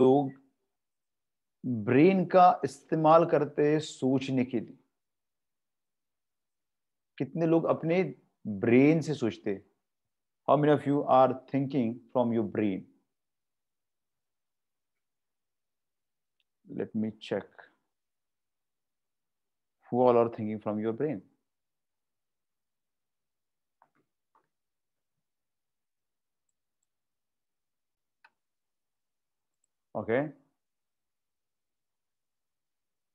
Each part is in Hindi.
लोग तो ब्रेन का इस्तेमाल करते हैं सोचने के लिए कितने लोग अपने ब्रेन से सोचते how many of you are thinking from your brain let me check who all are thinking from your brain Okay.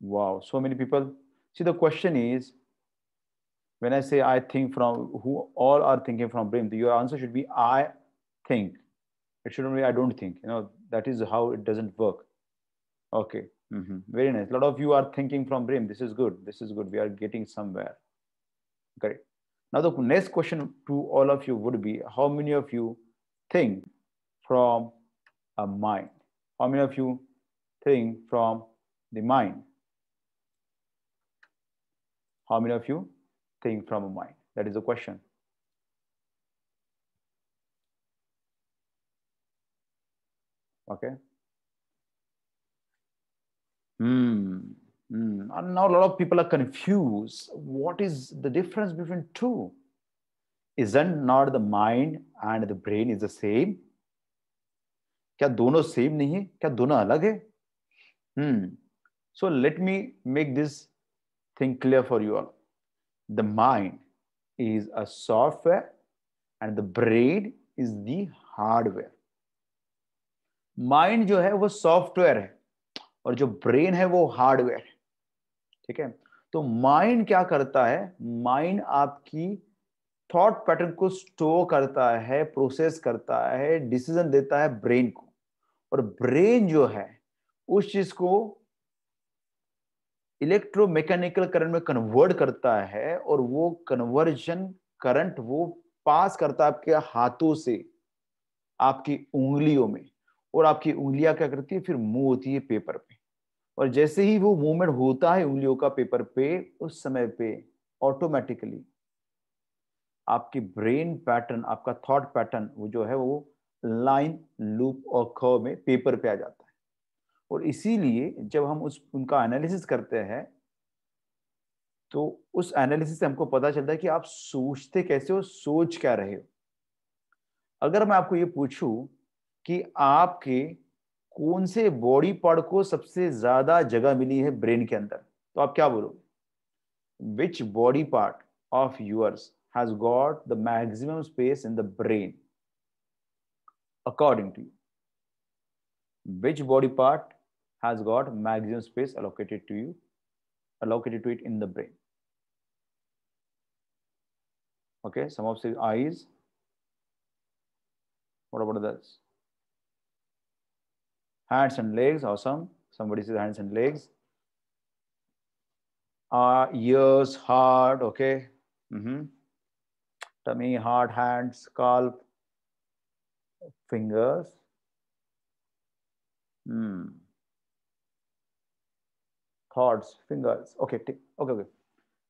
Wow, so many people. See, the question is when I say I think from who all are thinking from brain, your answer should be I think. It shouldn't be I don't think. You know, that is how it doesn't work. Okay. Mm -hmm. Very nice. A lot of you are thinking from brain. This is good. This is good. We are getting somewhere. Great. Now, the next question to all of you would be how many of you think from a mind? how many of you think from the mind? How many of you think from a mind? That is the question. Okay. Hmm. hmm. And now a lot of people are confused. What is the difference between two? Isn't not the mind and the brain is the same? क्या दोनों सेम नहीं है क्या दोनों अलग है hmm so let me make this thing clear for you all the mind is a software and the brain is the hardware mind जो है वो सॉफ्टवेयर है और जो ब्रेन है वो हार्डवेयर है ठीक है तो माइंड क्या करता है माइंड आपकी थॉट पैटर्न को स्टोर करता है प्रोसेस करता है डिसीजन देता है ब्रेन को और ब्रेन जो है उस चीज को इलेक्ट्रोमैकेनिकल करंट में कन्वर्ट करता है और वो कन्वर्जन करंट वो पास करता है आपके हाथों से आपकी उंगलियों में और आपकी उंगलियां क्या करती है फिर मूव होती है पेपर पे और जैसे ही वो मूवमेंट होता है उंगलियों का पेपर पे उस समय पे ऑटोमेटिकली आपकी ब्रेन पैटर्न आपका थॉट पैटर्न वो जो है वो लाइन लूप और ख में पेपर पे आ जाता है और इसीलिए जब हम उस उनका एनालिसिस करते हैं तो उस एनालिसिस से हमको पता चलता है कि आप सोचते कैसे हो सोच क्या रहे हो अगर मैं आपको ये पूछूं कि आपके कौन से बॉडी पार्ट को सबसे ज्यादा जगह मिली है ब्रेन के अंदर तो आप क्या बोलोगे which body part of yours has got the maximum space in the brain according to you. Which body part has got maximum space allocated to you, allocated to it in the brain? Okay, some of say eyes. What about others? Hands and legs, awesome. Somebody says hands and legs. Uh, ears, heart, okay. Mm -hmm. Tummy, heart, hands, scalp, fingers. Hmm. Thoughts, fingers. Okay, okay, okay.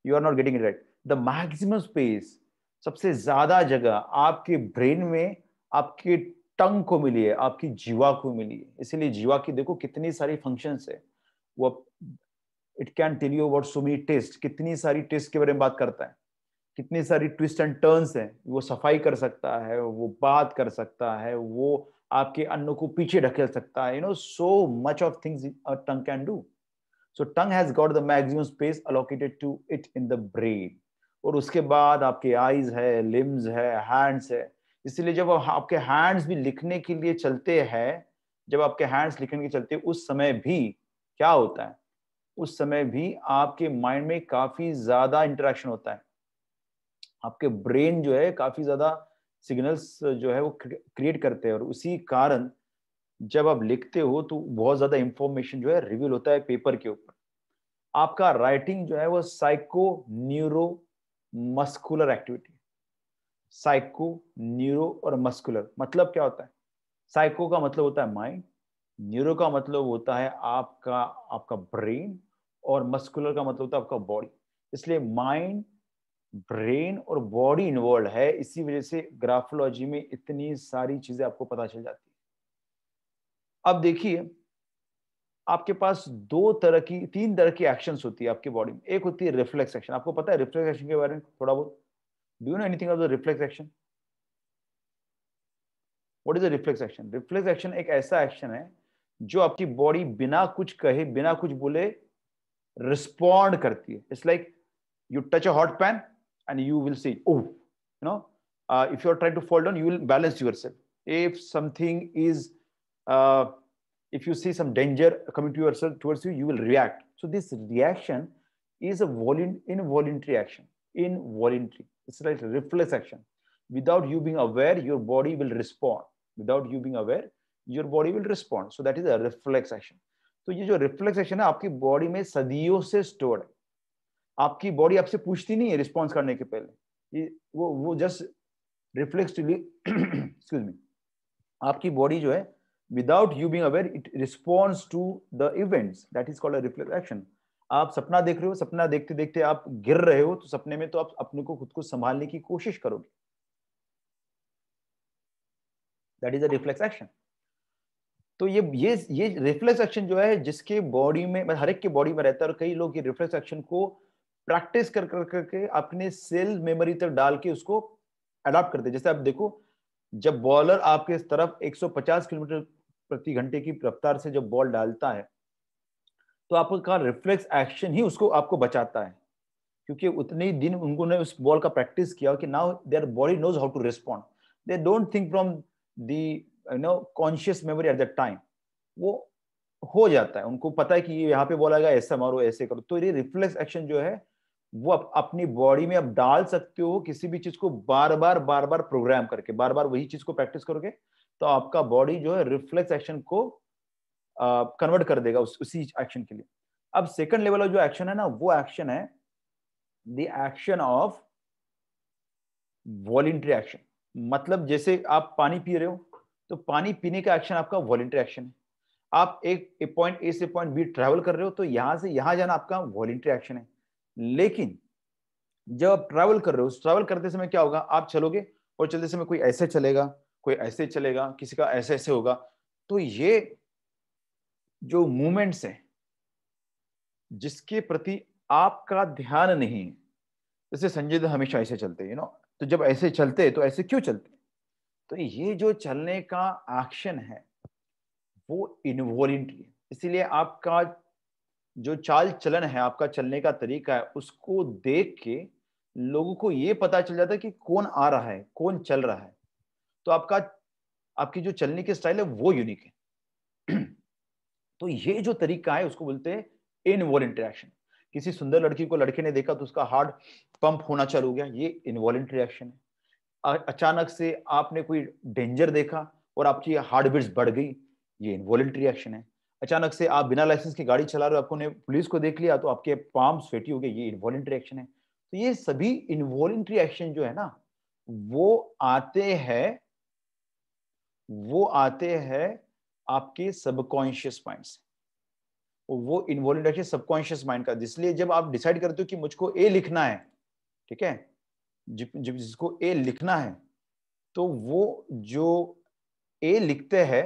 You are not getting it right. The maximum space, सबसे ज्यादा जगह आपके ब्रेन में आपके टंग को मिली है आपकी जीवा को मिली है इसीलिए जीवा की देखो कितनी सारी फंक्शन है वो it can tell you about so many test कितनी सारी टेस्ट के बारे में बात करता है कितनी सारी ट्विस्ट एंड टर्न्स हैं वो सफाई कर सकता है वो बात कर सकता है वो आपके अन्नों को पीछे ढकेल सकता है you know so much of things tongue can do so tongue has got the maximum space allocated to it in the brain और उसके बाद आपके आईज है लिम्स है हैंड्स है इसलिए जब आपके हैंड्स भी लिखने के लिए चलते हैं जब आपके हैंड्स लिखने के लिए चलते उस समय भी क्या होता है उस समय भी आपके माइंड में काफी ज्यादा इंटरेक्शन होता है आपके ब्रेन जो है काफी ज्यादा सिग्नल्स जो है वो क्रिएट करते हैं और उसी कारण जब आप लिखते हो तो बहुत ज्यादा इंफॉर्मेशन जो है रिवील होता है पेपर के ऊपर आपका राइटिंग जो है वो psycho neuro muscular activity psycho neuro और मस्कुलर मतलब क्या होता है साइको का मतलब होता है माइंड न्यूरो का मतलब होता है आपका आपका ब्रेन और मस्कुलर का मतलब होता है आपका बॉडी इसलिए माइंड ब्रेन और बॉडी इन्वॉल्व है इसी वजह से ग्राफोलॉजी में इतनी सारी चीजें आपको पता चल जाती है अब देखिए आपके पास दो तरह की तीन तरह की एक्शन होती है आपकी बॉडी में एक होती है रिफ्लेक्स एक्शन आपको पता है रिफ्लेक्स एक्शन के बारे में थोड़ा बहुत do know anything of reflex action what is the reflex action reflex action एक ऐसा एक्शन है जो आपकी बॉडी बिना कुछ कहे बिना कुछ बोले रिस्पॉन्ड करती है it's like you touch a hot pan and you will see, oh, you know, uh, if you're trying to fall down, you will balance yourself. If something is, uh, if you see some danger coming to yourself towards you, you will react. So this reaction is a voluntary, involuntary action, involuntary. It's like a reflex action. Without you being aware, your body will respond. Without you being aware, your body will respond. So that is a reflex action. So ये reflex action एक्शन है आपकी बॉडी में आपकी बॉडी आपसे पूछती नहीं है रिस्पॉन्स करने के पहले ये वो वो जस्ट रिफ्लेक्स एक्सक्यूज मी आपकी बॉडी जो है without you being aware it response to the events that is called reflex action आप सपना देख रहे हो सपना देखते देखते आप गिर रहे हो तो सपने में तो आप अपने को खुद को संभालने की कोशिश करोगे that is a reflex action तो ये ये ये रिफ्लेक्स एक्शन जो है जिसके बॉडी में हर एक के बॉडी में रहता है और कई लोग ये रिफ्लेक्स एक्शन को प्रैक्टिस कर कर करके अपने सेल मेमोरी तक डाल के उसको अडॉप्ट करते जैसे आप देखो जब बॉलर आपके तरफ 150 किलोमीटर प्रति घंटे की रफ्तार से जब बॉल डालता है तो आपका रिफ्लेक्स एक्शन ही उसको आपको बचाता है क्योंकि उतने ही दिन ने उस बॉल का प्रैक्टिस किया कि now their body knows how to respond they don't think from the you know conscious memory at the time वो हो जाता है उनको पता है कि यहाँ पे बोला गया ऐसा मारो ऐसे करो तो ये रिफ्लेक्स एक्शन जो है वो आप अपनी बॉडी में आप डाल सकते हो किसी भी चीज को बार बार बार बार प्रोग्राम करके बार बार वही चीज को प्रैक्टिस करोगे तो आपका बॉडी जो है रिफ्लेक्स एक्शन को कन्वर्ट कर देगा उस, उसी एक्शन के लिए अब सेकंड लेवल जो एक्शन है ना वो एक्शन है the action of voluntary action मतलब जैसे आप पानी पी रहे हो तो पानी पीने का एक्शन आपका वॉलेंट्री एक्शन है आप एक पॉइंट ए से पॉइंट बी ट्रेवल कर रहे हो तो यहां से यहां जाना आपका वॉलेंट्री एक्शन है लेकिन जब आप ट्रैवल कर रहे हो ट्रैवल करते समय क्या होगा आप चलोगे और चलते समय कोई ऐसे चलेगा कोई ऐसे चलेगा किसी का ऐसे ऐसे होगा तो ये जो मूवमेंट्स हैं जिसके प्रति आपका ध्यान नहीं है जैसे संजय दत्त हमेशा ऐसे चलते यू नो तो जब ऐसे चलते तो ऐसे क्यों चलते तो ये जो चलने का एक्शन है वो इनवॉलेंट्री इसीलिए आपका जो चाल चलन है आपका चलने का तरीका है उसको देख के लोगों को ये पता चल जाता है कि कौन आ रहा है कौन चल रहा है तो आपका आपकी जो चलने की स्टाइल है वो यूनिक है तो ये जो तरीका है उसको बोलते हैं इनवॉल इंटरेक्शन किसी सुंदर लड़की को लड़के ने देखा तो उसका हार्ट पंप होना चालू हो गया ये इनवॉल इंटरेक्शन है अचानक से आपने कोई डेंजर देखा और आपकी हार्ट बीट्स बढ़ गई ये इनवॉलेंट्री एक्शन है अचानक से आप बिना लाइसेंस की गाड़ी चला रहे हो आपको ने पुलिस को देख लिया तो आपके पाम स्वेटी हो गए ये इन्वॉलेंट्री एक्शन है तो ये सभी इन्वॉलेंट्री एक्शन जो है ना वो आते हैं वो आते हैं आपके सबकॉन्शियस माइंड से वो इन्वॉलेंट्री सबकॉन्शियस माइंड का इसलिए जब आप डिसाइड करते हो कि मुझको ए लिखना है ठीक है जिसको ए लिखना है तो वो जो ए लिखते हैं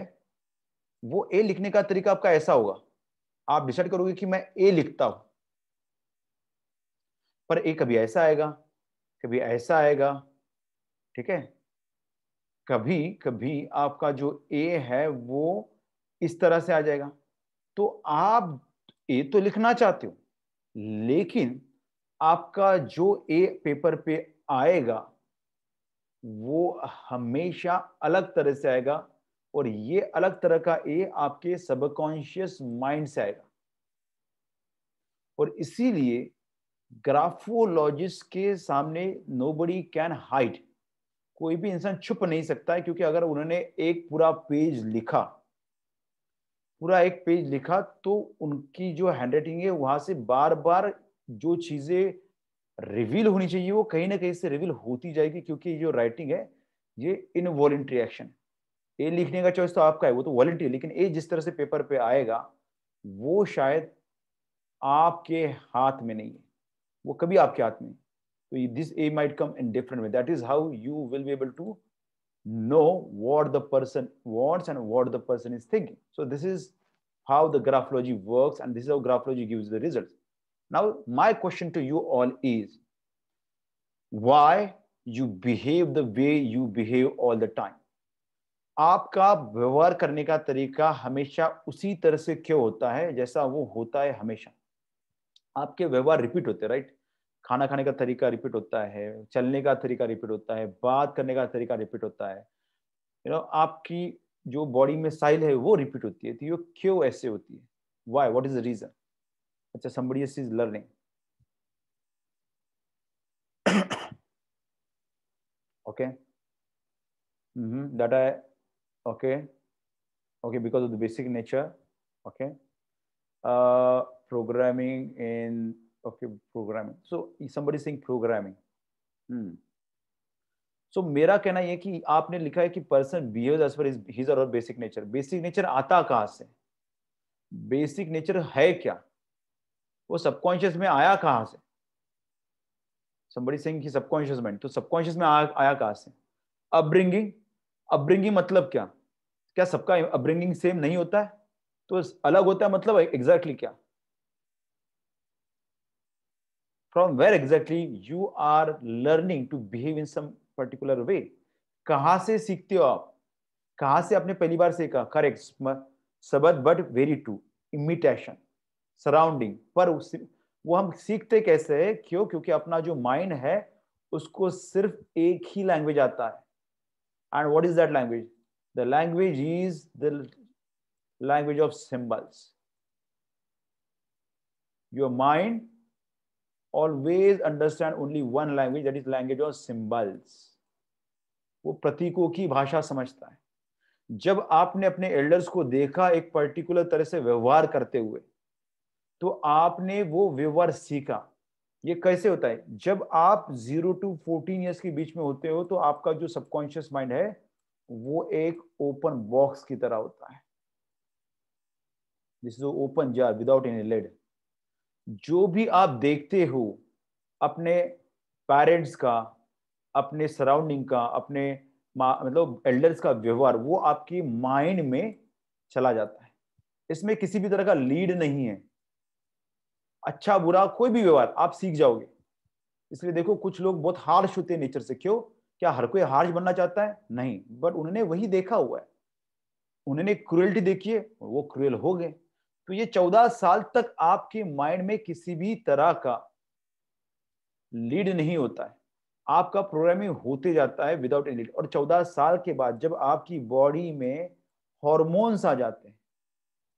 वो ए लिखने का तरीका आपका ऐसा होगा आप डिसाइड करोगे कि मैं ए लिखता हूं पर ए कभी ऐसा आएगा कभी ऐसा आएगा ठीक है कभी कभी आपका जो ए है वो इस तरह से आ जाएगा तो आप ए तो लिखना चाहते हो लेकिन आपका जो ए पेपर पे आएगा वो हमेशा अलग तरह से आएगा और ये अलग तरह का ए आपके सबकॉन्शियस माइंड से आएगा और इसीलिए ग्राफोलॉजिस्ट के सामने नो बडी कैन हाइड कोई भी इंसान छुप नहीं सकता है क्योंकि अगर उन्होंने एक पूरा पेज लिखा पूरा एक पेज लिखा तो उनकी जो हैंडराइटिंग है वहां से बार बार जो चीजें रिवील होनी चाहिए वो कहीं ना कहीं से रिवील होती जाएगी क्योंकि जो राइटिंग है ये इनवॉलेंट्री एक्शन है ए लिखने का चॉइस तो आपका है वो तो वॉलेंटियर लेकिन ए जिस तरह से पेपर पे आएगा वो शायद आपके हाथ में नहीं है वो कभी आपके हाथ में तो this a might come in different way that is how you will be able to know what the person wants and what the person is thinking so this is how the graphology work and this how graphology give the result now my question to you all is why you behave the way you behave all the time आपका व्यवहार करने का तरीका हमेशा उसी तरह से क्यों होता है जैसा वो होता है हमेशा आपके व्यवहार रिपीट होते राइट खाना खाने का तरीका रिपीट होता है चलने का तरीका रिपीट होता है बात करने का तरीका रिपीट होता है यू नो आपकी जो बॉडी में साइल है वो रिपीट होती है तो ये क्यों ऐसे होती है why what is the reason अच्छा somebody is learning okay mm-hmm. okay okay because of the basic nature okay uh, programming in okay programming so somebody saying programming hmm so mera kehna ye ki aapne likha hai ki person behaves as per his, his or her basic nature basic nature aata kahan se basic nature hai kya wo subconscious mein aaya kahan se somebody saying ki subconscious mind to subconscious में आ, आया कहाँ से अपब्रिंगिंग अपब्रिंगिंग मतलब क्या क्या सबका अपब्रिंगिंग सेम नहीं होता है तो अलग होता है मतलब एग्जैक्टली क्या from where exactly you are learning to behave in some particular way कहा से सीखते हो आप कहा से आपने पहली बार सीखा करेक्ट सबद but very to imitation surrounding पर वो हम सीखते कैसे है क्यों क्योंकि अपना जो माइंड है उसको सिर्फ एक ही लैंग्वेज आता है And what is that language? The language is the language of symbols. Your mind always understand only one language, that is language of symbols. वो प्रतीकों की भाषा समझता है जब आपने अपने एल्डर्स को देखा एक पर्टिकुलर तरह से व्यवहार करते हुए तो आपने वो व्यवहार सीखा ये कैसे होता है जब आप जीरो टू फोर्टीन ईयर्स के बीच में होते हो तो आपका जो सबकॉन्शियस माइंड है वो एक ओपन बॉक्स की तरह होता है this is open jar without any lid जो भी आप देखते हो अपने पेरेंट्स का अपने सराउंडिंग का अपने मतलब एल्डर्स का व्यवहार वो आपकी माइंड में चला जाता है इसमें किसी भी तरह का लीड नहीं है अच्छा बुरा कोई भी व्यवहार आप सीख जाओगे इसलिए देखो कुछ लोग बहुत हार्श होते हैं नेचर से क्यों क्या हर कोई हार्श बनना चाहता है नहीं बट उन्होंने वही देखा हुआ है उन्होंने क्रुएल्टी देखी है वो क्रुएल हो गए तो ये चौदह साल तक आपके माइंड में किसी भी तरह का लीड नहीं होता है आपका प्रोग्रामिंग होते जाता है विदाउट एनी लीड और चौदह साल के बाद जब आपकी बॉडी में हॉर्मोन्स आ जाते हैं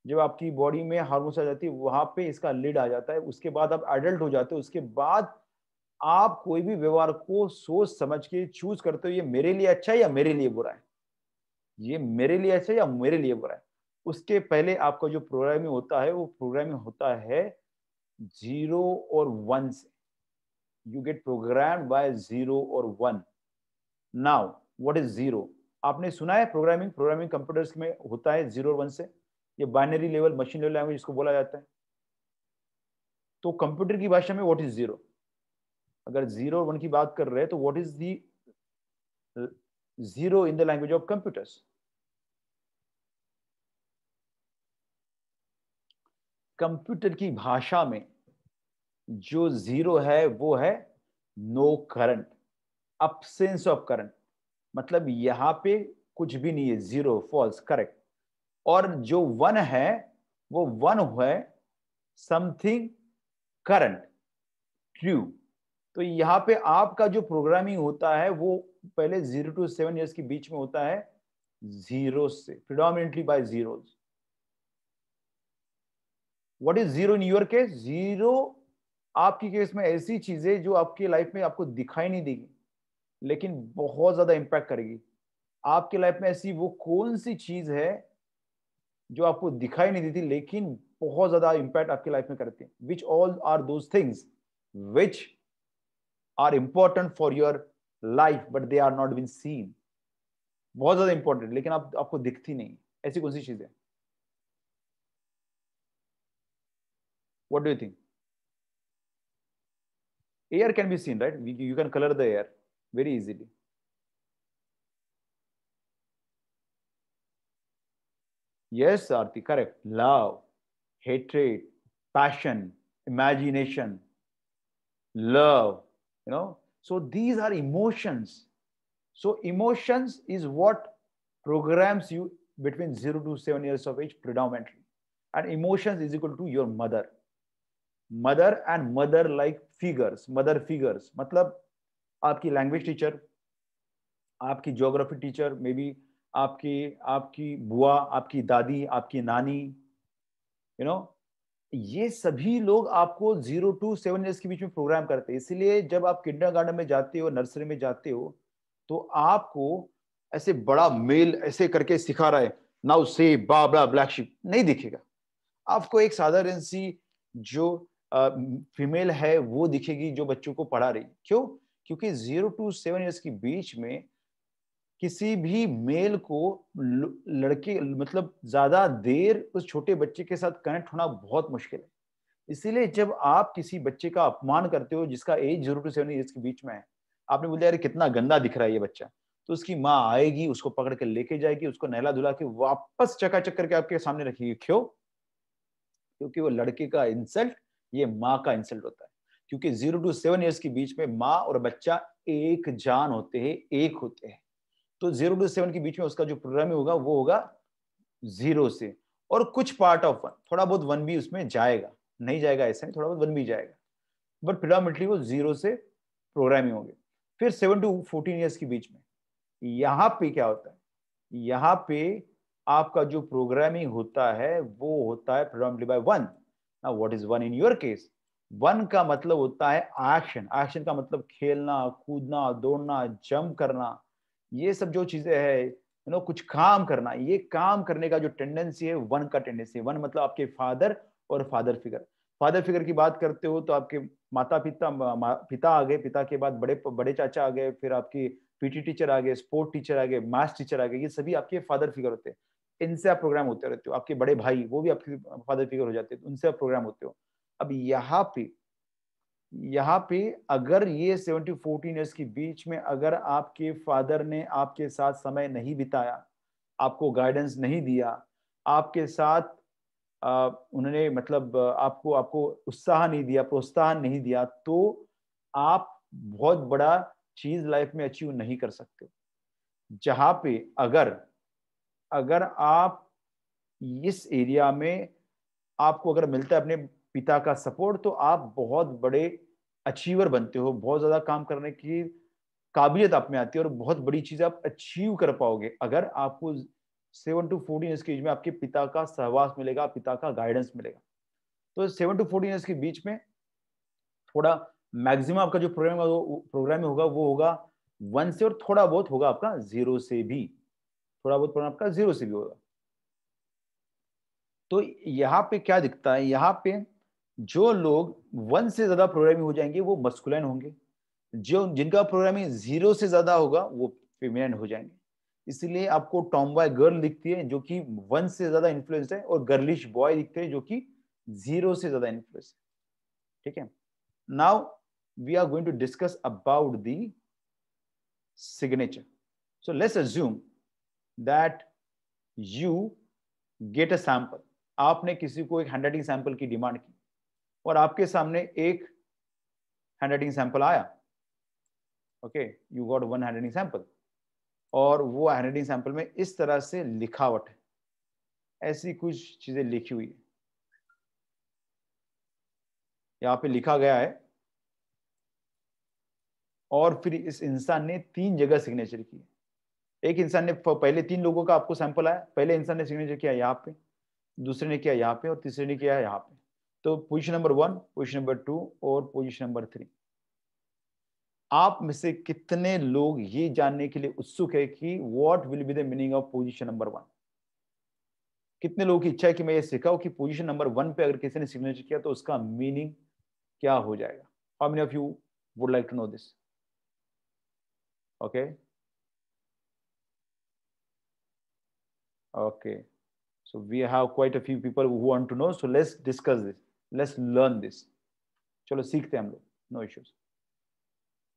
जब आपकी बॉडी में हार्मोन्स आ जाती है वहां पे इसका लिड आ जाता है उसके बाद आप एडल्ट हो जाते हो उसके बाद आप कोई भी व्यवहार को सोच समझ के चूज करते हो ये मेरे लिए अच्छा है या मेरे लिए बुरा है ये मेरे लिए अच्छा है या मेरे लिए बुरा है उसके पहले आपका जो प्रोग्रामिंग होता है वो प्रोग्रामिंग होता है जीरो और वन से you get program by zero और one now what is zero आपने सुना है प्रोग्रामिंग प्रोग्रामिंग कंप्यूटर्स में होता है जीरो और वन से ये binary level machine level language इसको बोला जाता है तो कंप्यूटर की भाषा में व्हाट इज जीरो अगर जीरो वन की बात कर रहे हैं तो what is the zero in the language of computers computer की भाषा में जो जीरो है वो है no current absence of current मतलब यहां पे कुछ भी नहीं है जीरो फॉल्स करेक्ट और जो वन है वो वन है समथिंग करंट ट्रू तो यहाँ पे आपका जो प्रोग्रामिंग होता है वो पहले जीरो टू सेवन ईयर्स के बीच में होता है जीरो से predominantly by zero what is zero in your case zero आपकी केस में ऐसी चीजें जो आपकी लाइफ में आपको दिखाई नहीं देगी लेकिन बहुत ज्यादा इंपैक्ट करेगी आपकी लाइफ में ऐसी वो कौन सी चीज है जो आपको दिखाई नहीं देती लेकिन बहुत ज्यादा इंपैक्ट आपकी लाइफ में करते हैं which all are those things which are important for your life but they are not been seen बहुत ज्यादा इंपॉर्टेंट लेकिन आप आपको दिखती नहीं ऐसी कौन सी चीज है do do think air can be seen right you can colour the air very easily Yes, Arti, correct. Love, hatred, passion, imagination, love, you know. So these are emotions. So emotions is what programs you between 0 to 7 years of age predominantly. And emotions is equal to your mother. Mother and mother like figures, mother figures. Matlab, आपकी language teacher, आपकी geography teacher, maybe आपके आपकी बुआ आपकी दादी आपकी नानी यू you नो know, ये सभी लोग आपको जीरो टू सेवन ईयर्स के बीच में प्रोग्राम करते हैं इसलिए जब आप किंडर गार्डन में जाते हो नर्सरी में जाते हो तो आपको ऐसे बड़ा मेल ऐसे करके सिखा रहा है नाउ से बा ब्लैक शिप नहीं दिखेगा आपको एक साधारण सी जो फीमेल है वो दिखेगी जो बच्चों को पढ़ा रही क्यों क्योंकि जीरो टू सेवन ईयर्स के बीच में किसी भी मेल को लड़के मतलब ज्यादा देर उस छोटे बच्चे के साथ कनेक्ट होना बहुत मुश्किल है इसीलिए जब आप किसी बच्चे का अपमान करते हो जिसका age zero to seven years के बीच में है आपने बोला यार कितना गंदा दिख रहा है ये बच्चा तो उसकी माँ आएगी उसको पकड़ के लेके जाएगी उसको नहला धुला के वापस चक करके आपके सामने रखेगी क्यों क्योंकि वो लड़के का इंसल्ट ये माँ का इंसल्ट होता है क्योंकि जीरो टू सेवन ईयर्स के बीच में माँ और बच्चा एक जान होते हैं एक होते हैं तो जीरो टू सेवन के बीच में उसका जो प्रोग्राम होगा वो होगा जीरो से और कुछ पार्ट ऑफ वन थोड़ा बहुत वन भी उसमें जाएगा नहीं जाएगा ऐसा नहीं थोड़ा बहुत वन भी जाएगा बट प्रिडामेंटली वो जीरो से प्रोग्रामिंग होंगे फिर सेवन टू फोर्टीन ईयर्स के बीच में यहाँ पे क्या होता है यहाँ पे आपका जो प्रोग्रामिंग होता है वो होता है प्रोडामेंटली बाय वन ना what is one in your case one का मतलब होता है एक्शन एक्शन का मतलब खेलना कूदना दौड़ना जंप करना ये सब जो चीजें है यू नो कुछ काम करना ये काम करने का जो टेंडेंसी है वन का टेंडेंसी वन मतलब आपके फादर और फादर फिगर फादर फिगर की बात करते हो तो आपके माता पिता मा, पिता आ गए पिता के बाद बड़े बड़े चाचा आ गए फिर आपकी पीटी टीचर आ गए स्पोर्ट टीचर आ गए मैथ्स टीचर आ गए ये सभी आपके फादर फिगर होते हैं इनसे आप प्रोग्राम होते रहते हो आपके बड़े भाई वो भी आपके फादर फिगर हो जाते हैं तो उनसे आप प्रोग्राम होते हो अब यहाँ पे यहाँ पे अगर ये सेवन टू फोर्टीन ईयर्स के बीच में अगर आपके फादर ने आपके साथ समय नहीं बिताया आपको गाइडेंस नहीं दिया आपके साथ उन्होंने मतलब आपको आपको उत्साह नहीं दिया प्रोत्साहन नहीं दिया तो आप बहुत बड़ा चीज लाइफ में अचीव नहीं कर सकते जहाँ पे अगर अगर आप इस एरिया में आपको अगर मिलता है अपने पिता का सपोर्ट तो आप बहुत बड़े अचीवर बनते हो बहुत ज्यादा काम करने की काबिलियत आप में आती है और बहुत बड़ी चीज आप अचीव कर पाओगे अगर आपको सेवन टू फोर्टीन ईयर्स के बीच में आपके पिता का सहवास मिलेगा पिता का गाइडेंस मिलेगा तो सेवन टू फोर्टीन ईयर्स के बीच में थोड़ा मैक्सिमम आपका जो प्रोग्राम प्रोग्राम होगा वो होगा वन से और थोड़ा बहुत होगा आपका जीरो से भी थोड़ा बहुत प्रोग्राम आपका जीरो से भी होगा तो यहाँ पे क्या दिखता है यहाँ पे जो लोग वन से ज्यादा प्रोग्रामिंग हो जाएंगे वो मस्कुलाइन होंगे जो जिनका प्रोग्रामिंग जीरो से ज्यादा होगा वो फेमिनाइन हो जाएंगे इसलिए आपको टॉम बॉय गर्ल दिखती है जो कि वन से ज्यादा इन्फ्लुएंस है और गर्लिश बॉय लिखते हैं जो कि जीरो से ज्यादा इन्फ्लुएंस है ठीक है now we are going to discuss about the signature so let's assume that you get a sample आपने किसी को एक हैंडराइटिंग सैंपल की डिमांड की और आपके सामने एक हैंड राइटिंग सैंपल आया okay you got one hand writing sample और वो हैंड राइटिंग सैंपल में इस तरह से लिखावट है ऐसी कुछ चीज़ें लिखी हुई है यहां पे लिखा गया है और फिर इस इंसान ने तीन जगह सिग्नेचर की एक इंसान ने पहले तीन लोगों का आपको सैंपल आया पहले इंसान ने सिग्नेचर किया यहाँ पे दूसरे ने किया यहाँ पे और तीसरे ने किया यहाँ पे तो position number one position number two और पोजीशन नंबर थ्री आप में से कितने लोग ये जानने के लिए उत्सुक है कि what will be the meaning of position number one कितने लोगों की इच्छा है कि मैं ये सिखाऊं कि पोजीशन नंबर वन पे अगर किसी ने सिग्नेचर किया तो उसका मीनिंग क्या हो जाएगा how many of you would like to know this okay okay so we have quite a few people who want to know so let's discuss this let's learn this चलो सीखते हैं हम लोग no issues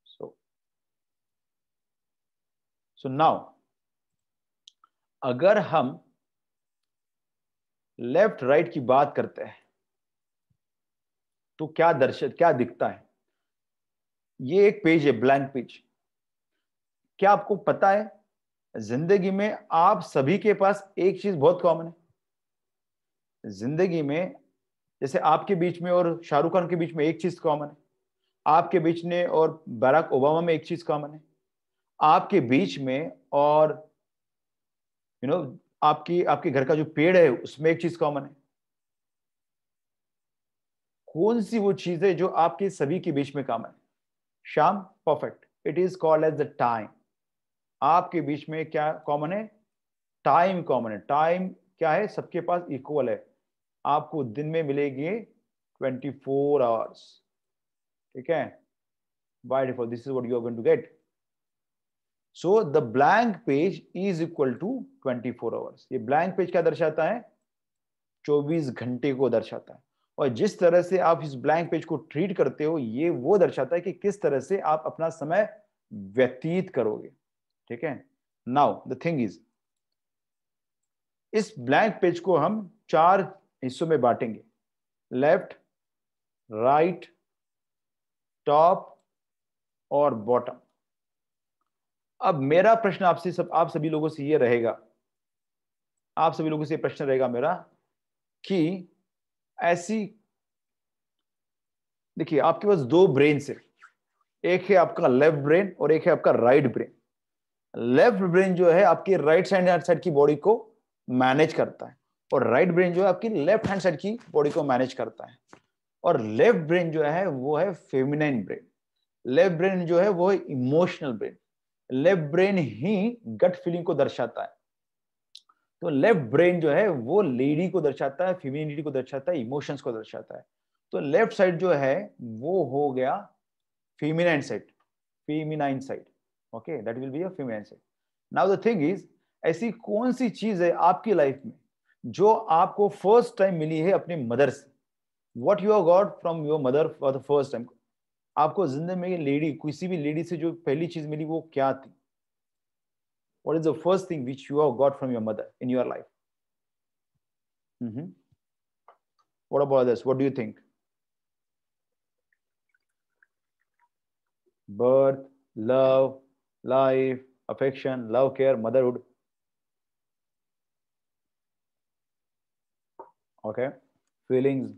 so so now अगर हम लेफ्ट राइट right की बात करते हैं तो क्या दर्शन क्या दिखता है ये एक पेज है ब्लैंक पेज क्या आपको पता है जिंदगी में आप सभी के पास एक चीज बहुत कॉमन है जिंदगी में जैसे आपके बीच में और शाहरुख खान के बीच में एक चीज कॉमन है आपके बीच में और बराक ओबामा में एक चीज कॉमन है आपके बीच में और यू you नो know, आपकी आपके घर का जो पेड़ है उसमें एक चीज कॉमन है कौन सी वो चीज है जो आपके सभी के बीच में कॉमन है शाम perfect it is called as the time आपके बीच में क्या कॉमन है टाइम कॉमन है टाइम क्या है सबके पास इक्वल है आपको दिन में मिलेगी 24 फोर आवर्स ठीक है by default this is what you are going to get so the blank page is equal to 24 four hours ये ब्लैंक पेज क्या दर्शाता है 24 घंटे को दर्शाता है और जिस तरह से आप इस ब्लैंक पेज को ट्रीट करते हो ये वो दर्शाता है कि किस तरह से आप अपना समय व्यतीत करोगे ठीक है नाउ द थिंग इज इस ब्लैंक पेज को हम चार हिस्सों में बांटेंगे लेफ्ट राइट टॉप और बॉटम अब मेरा प्रश्न आपसे सब आप सभी लोगों से ये रहेगा आप सभी लोगों से प्रश्न रहेगा मेरा कि ऐसी देखिए आपके पास दो ब्रेन से एक है आपका लेफ्ट ब्रेन और एक है आपका राइट ब्रेन लेफ्ट ब्रेन जो है आपके राइट साइड साइड की बॉडी को मैनेज करता है और राइट ब्रेन जो है आपकी लेफ्ट हैंड साइड की बॉडी को मैनेज करता है और लेफ्ट ब्रेन जो है वो है फेमिनाइन ब्रेन लेफ्ट ब्रेन जो है वो है इमोशनल ब्रेन लेफ्ट ब्रेन ही गट फीलिंग को दर्शाता है तो लेफ्ट ब्रेन जो है वो लेडी को दर्शाता है फिमिनिटी को दर्शाता है इमोशंस को दर्शाता है तो लेफ्ट साइड जो है वो हो गया feminine side feminine side okay that will be a feminine side now the thing is ऐसी कौन सी चीज है आपकी लाइफ में जो आपको फर्स्ट टाइम मिली है अपने मदर से what you got from your mother for the first time आपको जिंदगी में लेडी किसी भी लेडी से जो पहली चीज मिली वो क्या थी what is the first thing which you are got from your mother in your life what about this what do you think birth love life affection love care motherhood okay feelings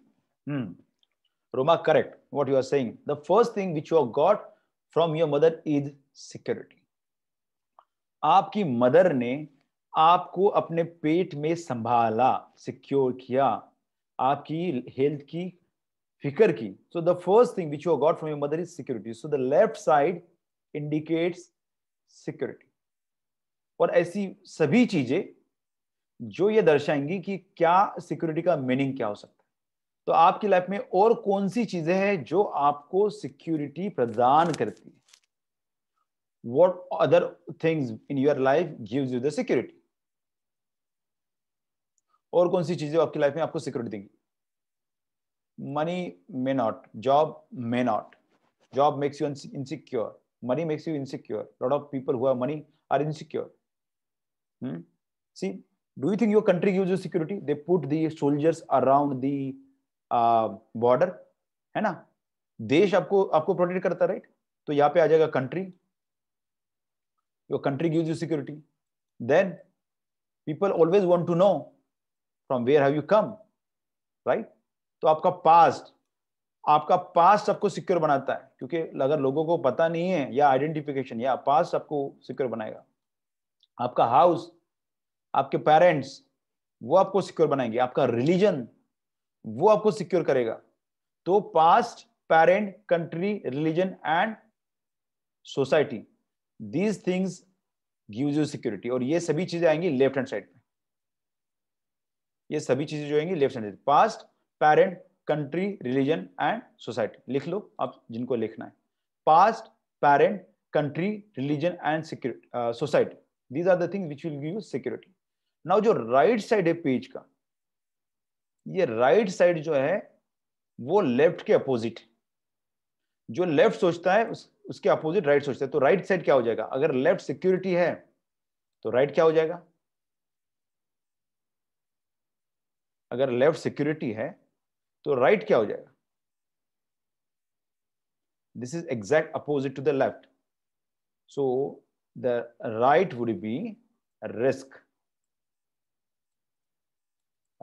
hmm roma correct what you are saying the first thing which you have got from your mother is security आपकी मदर ने आपको अपने पेट में संभाला सिक्योर किया आपकी हेल्थ की फिकर की so the first thing which you got from your mother is security so the left side indicates security और ऐसी सभी चीजें जो ये दर्शाएंगी कि क्या सिक्योरिटी का मीनिंग क्या हो सकता है तो आपकी लाइफ में और कौन सी चीजें हैं जो आपको सिक्योरिटी प्रदान करती है what other things in your life give you the security और कौन सी चीजें आपकी लाइफ में आपको सिक्योरिटी देंगी money may not job may not job makes you insecure money makes you insecure lot of people who money are insecure see do you think your country gives you security they put the soldiers around the uh, border है ना देश आपको आपको प्रोटेक्ट करता राइट तो यहाँ पे आ जाएगा country your country gives you security then people always want to know from where have you come right तो आपका पास्ट आपका पास्ट आपको सिक्योर बनाता है क्योंकि अगर लोगों को पता नहीं है या आइडेंटिफिकेशन या पास्ट आपको सिक्योर बनाएगा आपका हाउस आपके पेरेंट्स वो आपको सिक्योर बनाएंगे आपका रिलीजन वो आपको सिक्योर करेगा तो past parent country religion and society these things gives you security और ये सभी चीजें आएंगी लेफ्ट हैंड साइड में ये सभी चीजें जो आएंगी left hand side past parent country religion and society लिख लो आप जिनको लिखना है past parent country religion and security society these are the which will give you security now जो राइट साइड है पेज का ये राइट साइड जो है वो लेफ्ट के अपोजिट जो लेफ्ट सोचता है उस, उसके अपोजिट राइट सोचता है तो राइट साइड क्या हो जाएगा अगर लेफ्ट सिक्योरिटी है तो राइट क्या हो जाएगा अगर लेफ्ट सिक्योरिटी है तो राइट क्या हो जाएगा this is exact opposite to the left so the right would be risk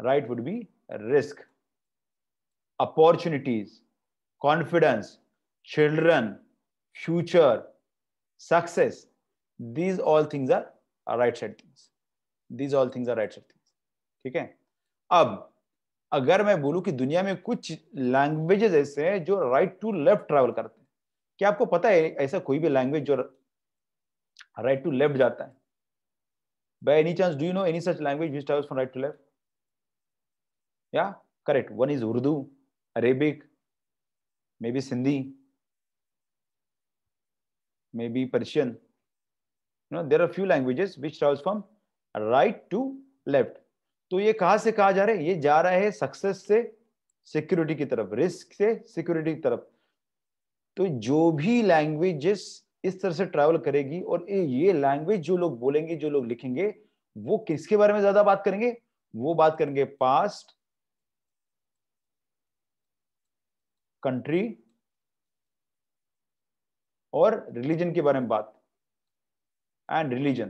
right would be risk opportunities confidence children future success these all things are, right side things these all things are right side things theek hai ab अगर मैं बोलूं कि दुनिया में कुछ लैंग्वेजेस ऐसे हैं जो राइट टू लेफ्ट ट्रैवल करते हैं क्या आपको पता है ऐसा कोई भी लैंग्वेज जो राइट टू लेफ्ट जाता है by any chance do you know any such language which travels from right to left Yeah, correct. One is Urdu, Arabic, maybe Sindhi, maybe Persian. You know, there are few languages which travels from right to left. तो ये कहा से कहा जा रहा है ये जा रहा है सक्सेस से सिक्योरिटी की तरफ रिस्क से सिक्योरिटी की तरफ तो जो भी लैंग्वेजेस इस तरह से ट्रेवल करेगी और ये लैंग्वेज जो लोग बोलेंगे जो लोग लिखेंगे वो किसके बारे में ज्यादा बात करेंगे वो बात करेंगे पास्ट कंट्री और रिलीजन के बारे में बात एंड रिलीजन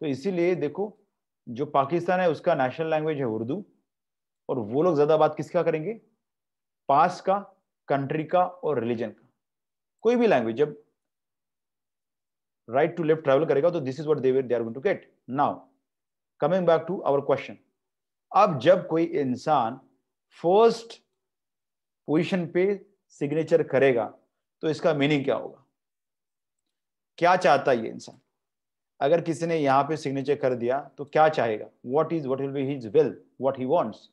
तो इसीलिए देखो जो पाकिस्तान है उसका नेशनल लैंग्वेज है उर्दू और वो लोग ज्यादा बात किसका करेंगे पास का कंट्री का और रिलीजन का कोई भी लैंग्वेज जब राइट टू लेफ्ट ट्रेवल करेगा तो this is what ever they are going to get now coming back to our question अब जब कोई इंसान फर्स्ट पोजीशन पे सिग्नेचर करेगा तो इसका मीनिंग क्या होगा क्या चाहता है ये इंसान अगर किसी ने यहां पे सिग्नेचर कर दिया तो क्या चाहेगा what is what will be his will what he wants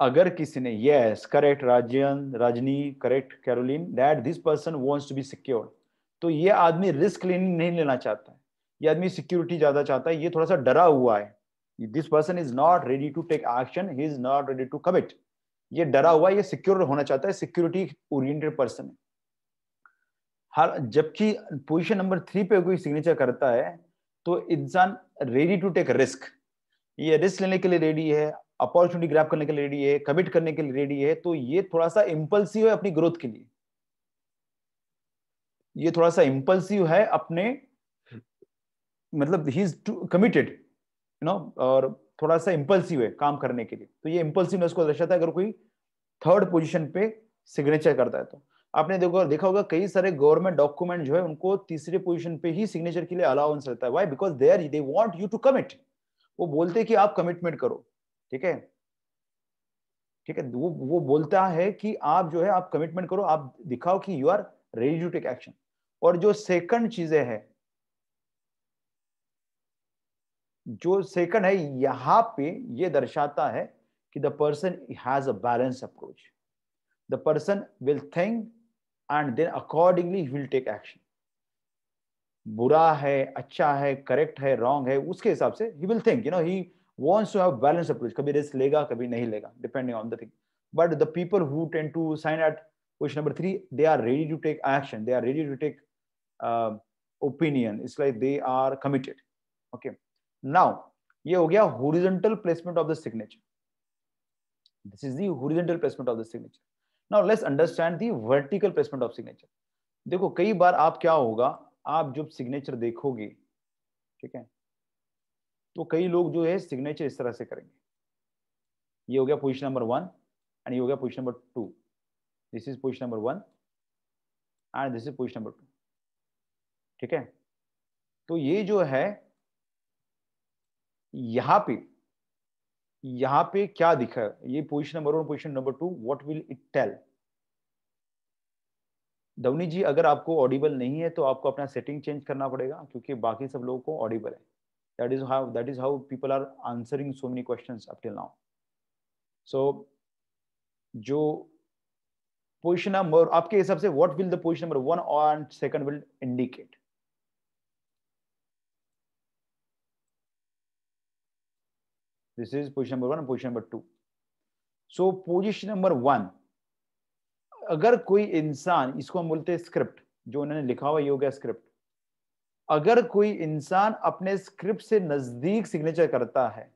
अगर किसी ने yes correct Rajan Rajni correct Caroline that this person wants to be secure तो ये आदमी रिस्क लेने नहीं लेना चाहता है ये आदमी सिक्योरिटी ज्यादा चाहता है ये थोड़ा सा डरा हुआ है this person is not ready to take action he is not ready to commit ये डरा हुआ ये सिक्योर होना चाहता है सिक्योरिटी ओरिएंटेड पर्सन हर जबकि पोजीशन नंबर थ्री पे कोई सिग्नेचर करता है तो इंसान रेडी टू टेक रिस्क ये रिस्क लेने के लिए रेडी है अपॉर्चुनिटी ग्रैप करने के लिए रेडी है कमिट करने के लिए रेडी है तो ये थोड़ा सा इम्पल्सिव है अपनी ग्रोथ के लिए ये थोड़ा सा इम्पल्सिव है अपने मतलब he is too committed you know और थोड़ा सा इम्पल्सिव है काम करने के लिए तो ये इम्पल्सिवनेस को दर्शाता है अगर कोई थर्ड पोजिशन पे सिग्नेचर करता है तो आपने देखो देखा होगा कई सारे गवर्नमेंट डॉक्यूमेंट जो है उनको तीसरे पोजीशन पे ही सिग्नेचर के लिए अलाउंस रहता है why because there they want you to commit वो बोलते हैं कि आप कमिटमेंट करो ठीक है ठीक है वो वो बोलता है कि आप जो है आप कमिटमेंट करो आप दिखाओ कि you are ready to take action और जो सेकंड चीजें हैं जो सेकंड है यहां पे ये दर्शाता है कि the person has a balance approach the person will think and then accordingly will take action बुरा है अच्छा है करेक्ट है रॉन्ग है उसके हिसाब से he will think you know he wants to have balance approach कभी रिस्क लेगा कभी नहीं लेगा depending on the thing but the people who tend to sign at question number three they are ready to take action they are ready to take opinion it's like they are committed okay okay. Now ये हो गया horizontal placement of the signature this is the horizontal placement of the signature now let's understand the vertical placement of देखो कई बार आप क्या होगा आप जब सिग्नेचर देखोगे ठीक है तो कई लोग जो है सिग्नेचर इस तरह से करेंगे ये हो गया पोजीशन नंबर वन एंड ये हो गया position number two this is position number one and this is position number two ठीक है तो ये जो है यहां पे यहां पे क्या दिखा है ये position number one position number two what will it tell Dhwani ji अगर आपको ऑडिबल नहीं है तो आपको अपना सेटिंग चेंज करना पड़ेगा क्योंकि बाकी सब लोगों को ऑडिबल है that is how that is how people are answering so many question up till now जो पोजिशन नंबर आपके हिसाब से what will the position number one and second will indicate This is position number one and position number two. So position number one, अगर कोई इंसान इसको हम बोलते हैं स्क्रिप्ट जो उन्होंने लिखा हुआ ये हो गया स्क्रिप्ट अगर कोई इंसान अपने स्क्रिप्ट से नजदीक सिग्नेचर करता है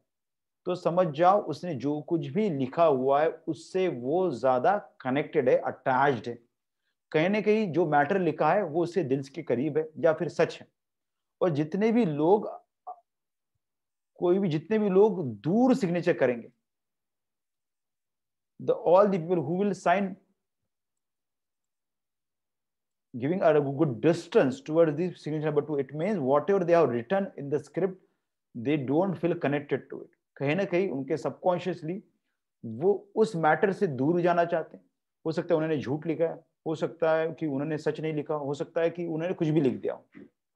तो समझ जाओ उसने जो कुछ भी लिखा हुआ है उससे वो ज्यादा कनेक्टेड है अटैच्ड है कहीं ना कहीं जो मैटर लिखा है वो उससे दिल के करीब है या फिर सच है और जितने भी लोग कोई भी जितने भी लोग दूर सिग्नेचर करेंगे the all people who will sign giving a good distance towards the signature number two, it means whatever they have written in the script, they don't feel connected to it. कहीं ना कहीं उनके सबकॉन्शियसली वो उस मैटर से दूर जाना चाहते हैं हो सकता है उन्होंने झूठ लिखा है हो सकता है कि उन्होंने सच नहीं लिखा हो सकता है कि उन्होंने कुछ भी लिख दिया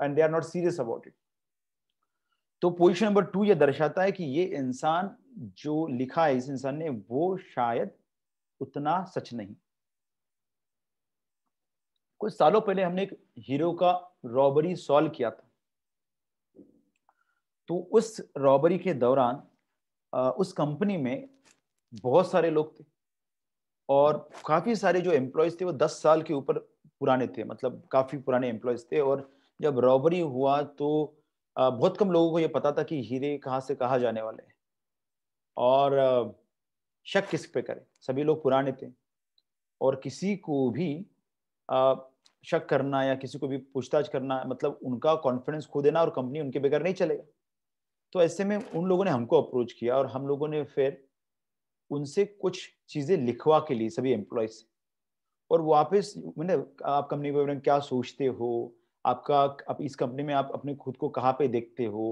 and they are not serious about it तो पोजिशन नंबर टू ये दर्शाता है कि ये इंसान जो लिखा है इस इंसान ने वो शायद उतना सच नहीं कुछ सालों पहले हमने एक हीरो का रॉबरी सॉल्व किया था तो उस रॉबरी के दौरान उस कंपनी में बहुत सारे लोग थे और काफ़ी सारे जो एम्प्लॉयज थे वो दस साल के ऊपर पुराने थे मतलब काफ़ी पुराने एम्प्लॉयज थे और जब रॉबरी हुआ तो बहुत कम लोगों को ये पता था कि हीरे कहाँ से कहा जाने वाले हैं और शक किस पे करें सभी लोग पुराने थे और किसी को भी शक करना या किसी को भी पूछताछ करना मतलब उनका कॉन्फिडेंस खो देना और कंपनी उनके बगैर नहीं चलेगा तो ऐसे में उन लोगों ने हमको अप्रोच किया और हम लोगों ने फिर उनसे कुछ चीज़ें लिखवा के लिए सभी एम्प्लॉय से और वापस मैंने आप कंपनी के बारे में क्या सोचते हो आपका आप इस कंपनी में आप अपने खुद को कहाँ पे देखते हो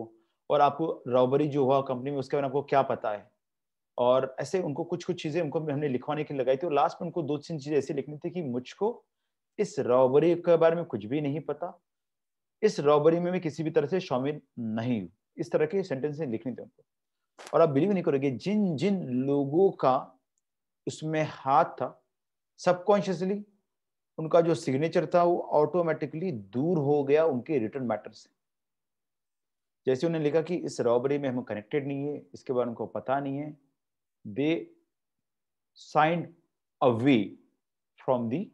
और आपको रॉबरी जो हुआ कंपनी में उसके बारे में आपको क्या पता है और ऐसे उनको कुछ कुछ चीज़ें उनको हमने लिखवाने के लिए लगाई थी और लास्ट में उनको दो तीन चीज़ें ऐसी लिखनी थी कि मुझको इस रॉबरी के बारे में कुछ भी नहीं पता इस रॉबरी में मैं किसी भी तरह से शामिल नहीं हूँ इस तरह के सेंटेंस लिखने थे उनको और आप बिलीव नहीं करोगे जिन जिन लोगों का उसमें हाथ था सबकॉन्शियसली उनका जो सिग्नेचर था वो ऑटोमेटिकली दूर हो गया उनके रिटर्न मैटर से जैसे उन्होंने लिखा कि इस रॉबरी में हम कनेक्टेड नहीं है इसके बारे में उनको पता नहीं है they sign away from the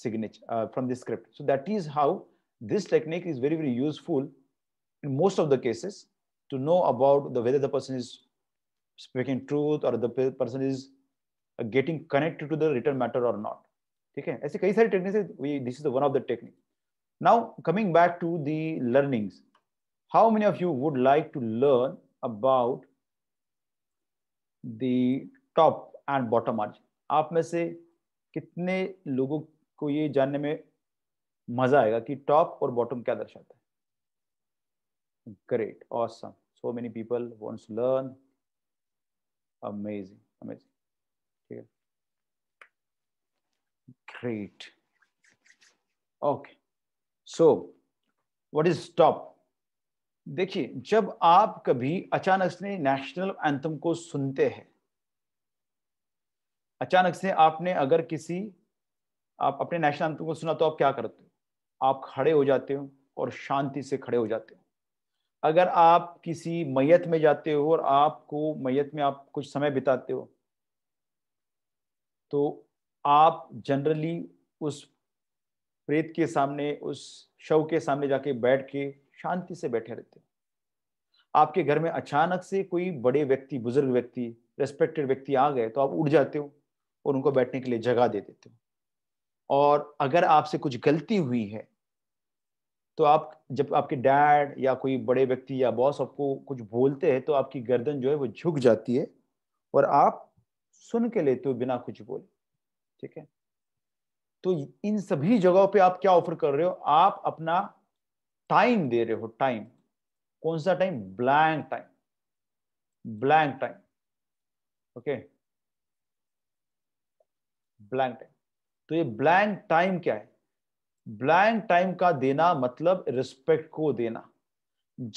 signature from the script so that is how this technique is very very useful in most of the cases to know about the whether the person is speaking truth और the person is getting connected to the written matter और नॉट ठीक है ऐसे कई सारी technique this is one of the technique now coming back to the learnings how many of you would like to learn about the top and bottom margin आप में से कितने लोगों को ये जानने में मजा आएगा कि टॉप और बॉटम क्या दर्शाता है great awesome so many people wants learn amazing amazing Great. Okay. So, what is stop? देखिए जब आप कभी अचानक से नेशनल एंथम को सुनते हैं अचानक से आपने अगर किसी आप अपने नेशनल एंथम को सुना तो आप क्या करते हो आप खड़े हो जाते हो और शांति से खड़े हो जाते हो अगर आप किसी मैयत में जाते हो और आपको मैयत में आप कुछ समय बिताते हो तो आप जनरली उस प्रेत के सामने उस शव के सामने जाके बैठ के शांति से बैठे रहते आपके घर में अचानक से कोई बड़े व्यक्ति बुजुर्ग व्यक्ति रेस्पेक्टेड व्यक्ति आ गए तो आप उठ जाते हो और उनको बैठने के लिए जगह दे देते हो और अगर आपसे कुछ गलती हुई है तो आप जब आपके डैड या कोई बड़े व्यक्ति या बॉस आपको कुछ बोलते हैं तो आपकी गर्दन जो है वो झुक जाती है और आप सुन के लेते हो बिना कुछ बोले ठीक है तो इन सभी जगहों पे आप क्या ऑफर कर रहे हो आप अपना टाइम दे रहे हो टाइम कौन सा time blank time blank time okay blank time तो ये ब्लैंक टाइम क्या है ब्लैंक टाइम का देना मतलब रिस्पेक्ट को देना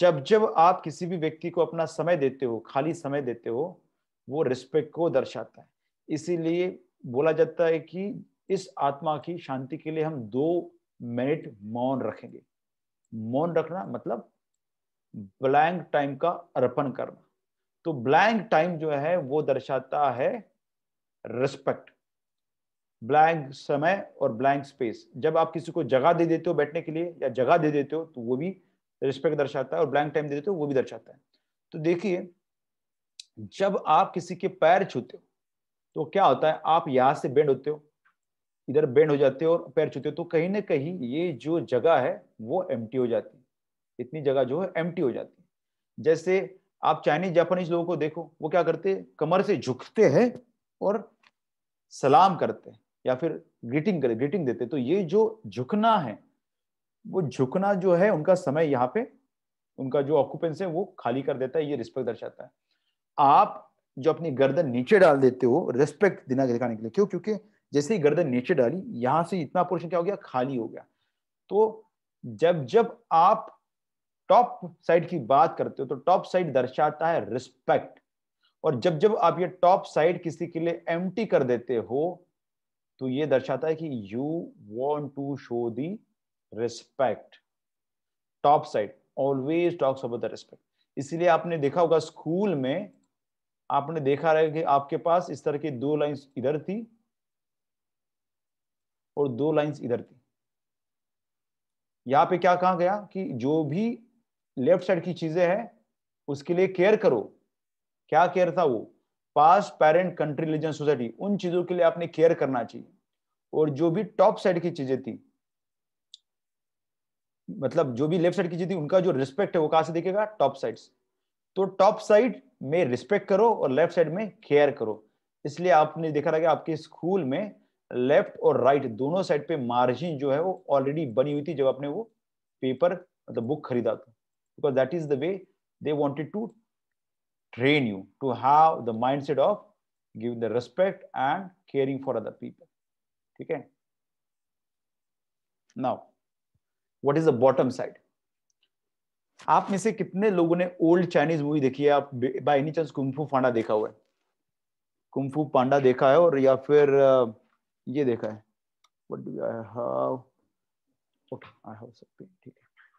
जब जब आप किसी भी व्यक्ति को अपना समय देते हो खाली समय देते हो वो रिस्पेक्ट को दर्शाता है इसीलिए बोला जाता है कि इस आत्मा की शांति के लिए हम दो मिनट मौन रखेंगे मौन रखना मतलब ब्लैंक टाइम का अर्पण करना तो ब्लैंक टाइम जो है वो दर्शाता है रिस्पेक्ट ब्लैंक समय और ब्लैंक स्पेस जब आप किसी को जगह दे देते हो बैठने के लिए या जगह दे देते हो तो वो भी रिस्पेक्ट दर्शाता है और ब्लैंक टाइम दे देते हो वो भी दर्शाता है तो देखिए जब आप किसी के पैर छूते हो तो क्या होता है आप यहाँ से बेंड होते हो इधर बेंड हो जाते हो और पैर छूते हो तो कहीं ना कहीं ये जो जगह है वो एम हो जाती है इतनी जगह जो है एम हो जाती है जैसे आप चाइनीज जापानीज लोगों को देखो वो क्या करते हैं कमर से झुकते हैं और सलाम करते हैं या फिर ग्रीटिंग करते ग्रीटिंग देते तो ये जो झुकना है वो झुकना जो है उनका समय यहाँ पे उनका जो ऑक्यूपेंस है वो खाली कर देता है ये रिस्पेक्ट दर्शाता है आप जो अपनी गर्दन नीचे डाल देते हो रेस्पेक्ट देना दिखाने के लिए क्यों क्योंकि जैसे ही गर्दन नीचे डाली यहां से इतना पोर्शन क्या हो गया खाली हो गया तो जब जब आप टॉप साइड की बात करते हो तो टॉप साइड दर्शाता है रिस्पेक्ट और जब जब आप ये टॉप साइड किसी के लिए एम कर देते हो तो ये दर्शाता है कि you want to show the respect top side always talks about the respect इसलिए आपने देखा होगा स्कूल में आपने देखा रहेगा कि आपके पास इस तरह की दो लाइंस इधर थी और दो लाइंस इधर थी यहां पे क्या कहा गया कि जो भी लेफ्ट साइड की चीजें हैं उसके लिए केयर करो क्या केयर था वो past parent country religion society उन चीजों के लिए आपने केयर करना चाहिए और जो भी टॉप साइड की चीजें थी मतलब जो भी लेफ्ट साइड की चीजें थी उनका जो रिस्पेक्ट है वो कहा से देखेगा टॉप साइड तो टॉप साइड में रिस्पेक्ट करो और लेफ्ट साइड में केयर करो इसलिए आपने देखा कि आपके स्कूल में लेफ्ट और राइट दोनों साइड पे मार्जिन जो है वो ऑलरेडी बनी हुई थी जब आपने वो पेपर मतलब बुक खरीदा था because that is the way they wanted to train you to have the mindset of give the respect and caring for other people ठीक है now what is the bottom side आप में से कितने लोगों ने ओल्ड चाइनीज मूवी देखी है आप by any chance Kung Fu Panda देखा हुआ है कुंफू पांडा देखा है और या फिर ये देखा है what do I have Okay, I have ठीक है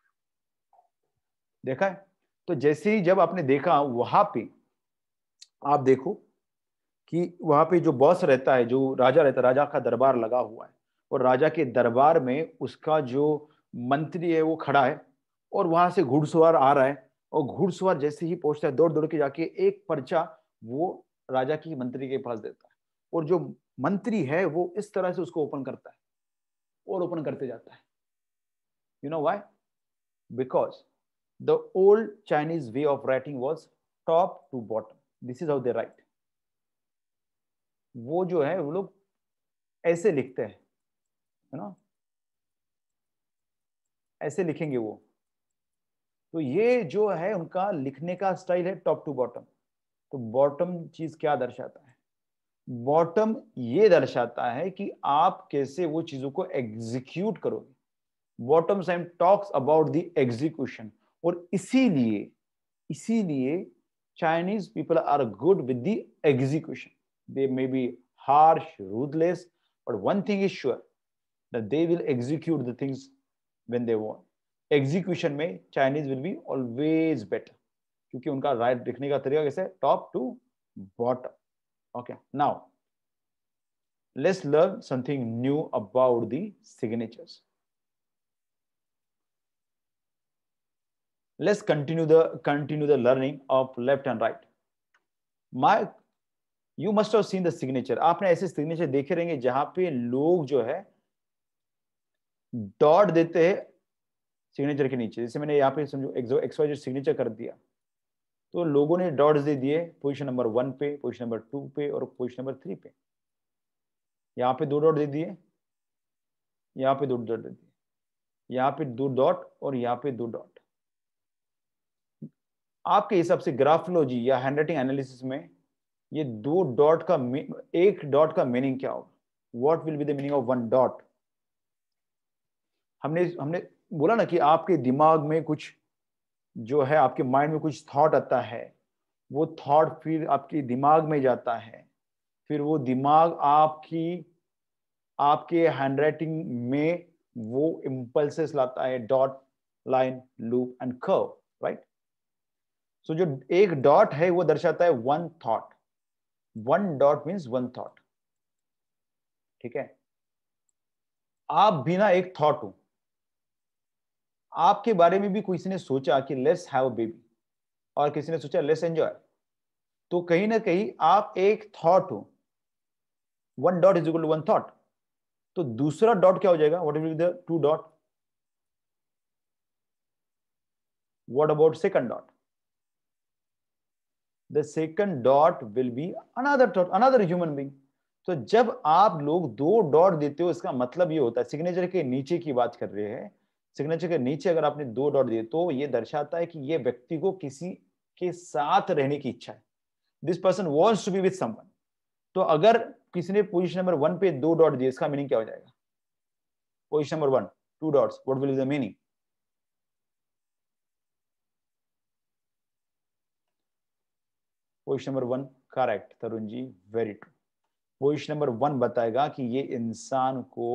देखा है तो जैसे ही जब आपने देखा वहां पे आप देखो कि वहां पे जो बॉस रहता है जो राजा रहता है राजा का दरबार लगा हुआ है और राजा के दरबार में उसका जो मंत्री है वो खड़ा है और वहां से घुड़सवार आ रहा है और घुड़सवार जैसे ही पहुंचता है दौड़ दौड़ के जाके एक पर्चा वो राजा की मंत्री के पास देता है और जो मंत्री है वो इस तरह से उसको ओपन करता है और ओपन करते जाता है you know why because the old Chinese way of writing was top to bottom this is how they write वो जो है वो लोग ऐसे लिखते हैं ना ऐसे लिखेंगे वो तो ये जो है उनका लिखने का स्टाइल है टॉप टू बॉटम तो बॉटम चीज क्या दर्शाता है बॉटम ये दर्शाता है कि आप कैसे वो चीजों को एग्जीक्यूट करोगे bottom side talks about the execution और इसीलिए इसीलिए Chinese people are good with the execution they may be harsh ruthless और one thing is sure they will execute the things when they want execution में Chinese will be always better क्योंकि उनका राइट दिखने का तरीका कैसे top to bottom okay now let's learn something new about the signatures let's continue the continue the learning of left and right my you must have seen the signature आपने ऐसे सिग्नेचर देखे रहेंगे जहां पे लोग जो है डॉट देते हैं सिग्नेचर के नीचे जैसे मैंने यहाँ पे समझो एक्सो एक्सवाइजेड सिग्नेचर कर दिया तो लोगों ने डॉट्स दे दिए पोजीशन नंबर वन पे पोजीशन नंबर टू पे और पोजीशन नंबर थ्री पे यहाँ पे दो डॉट दे दिए यहाँ पे दो डॉट दे दिए यहाँ पे दो डॉट और यहाँ पे दो डॉट आपके हिसाब से ग्राफोलॉजी या हैंडराइटिंग एनालिसिस में ये दो डॉट का एक डॉट का मीनिंग क्या होगा what will be the meaning of one dot हमने हमने बोला ना कि आपके दिमाग में कुछ जो है आपके माइंड में कुछ थॉट आता है वो थॉट फिर आपके दिमाग में जाता है फिर वो दिमाग आपकी आपके हैंड राइटिंग में वो इम्पल्सेस लाता है dot line loop and curve right so जो एक डॉट है वो दर्शाता है one thought one dot means one thought ठीक है आप बिना एक थॉट हूं आपके बारे में भी किसी ने सोचा कि लेट्स हैव बेबी और किसी ने सोचा लेट्स एंजॉय तो कहीं ना कहीं आप एक थॉट हो one dot is equal to one thought तो दूसरा डॉट क्या हो जाएगा what is the two dot what about second dot the second dot will be another thought another human being तो जब आप लोग दो डॉट देते हो इसका मतलब ये होता है सिग्नेचर के नीचे की बात कर रहे हैं सिग्नेचर के नीचे अगर आपने दो डॉट दिए तो ये दर्शाता है कि ये व्यक्ति को किसी के साथ रहने की इच्छा है this person wants to be with someone तो अगर किसी ने पोजिशन नंबर वन पे दो डॉट दिए इसका मीनिंग क्या हो जाएगा position number one two dots what will the meaning position number one correct Tarun ji very true position number one बताएगा कि ये इंसान को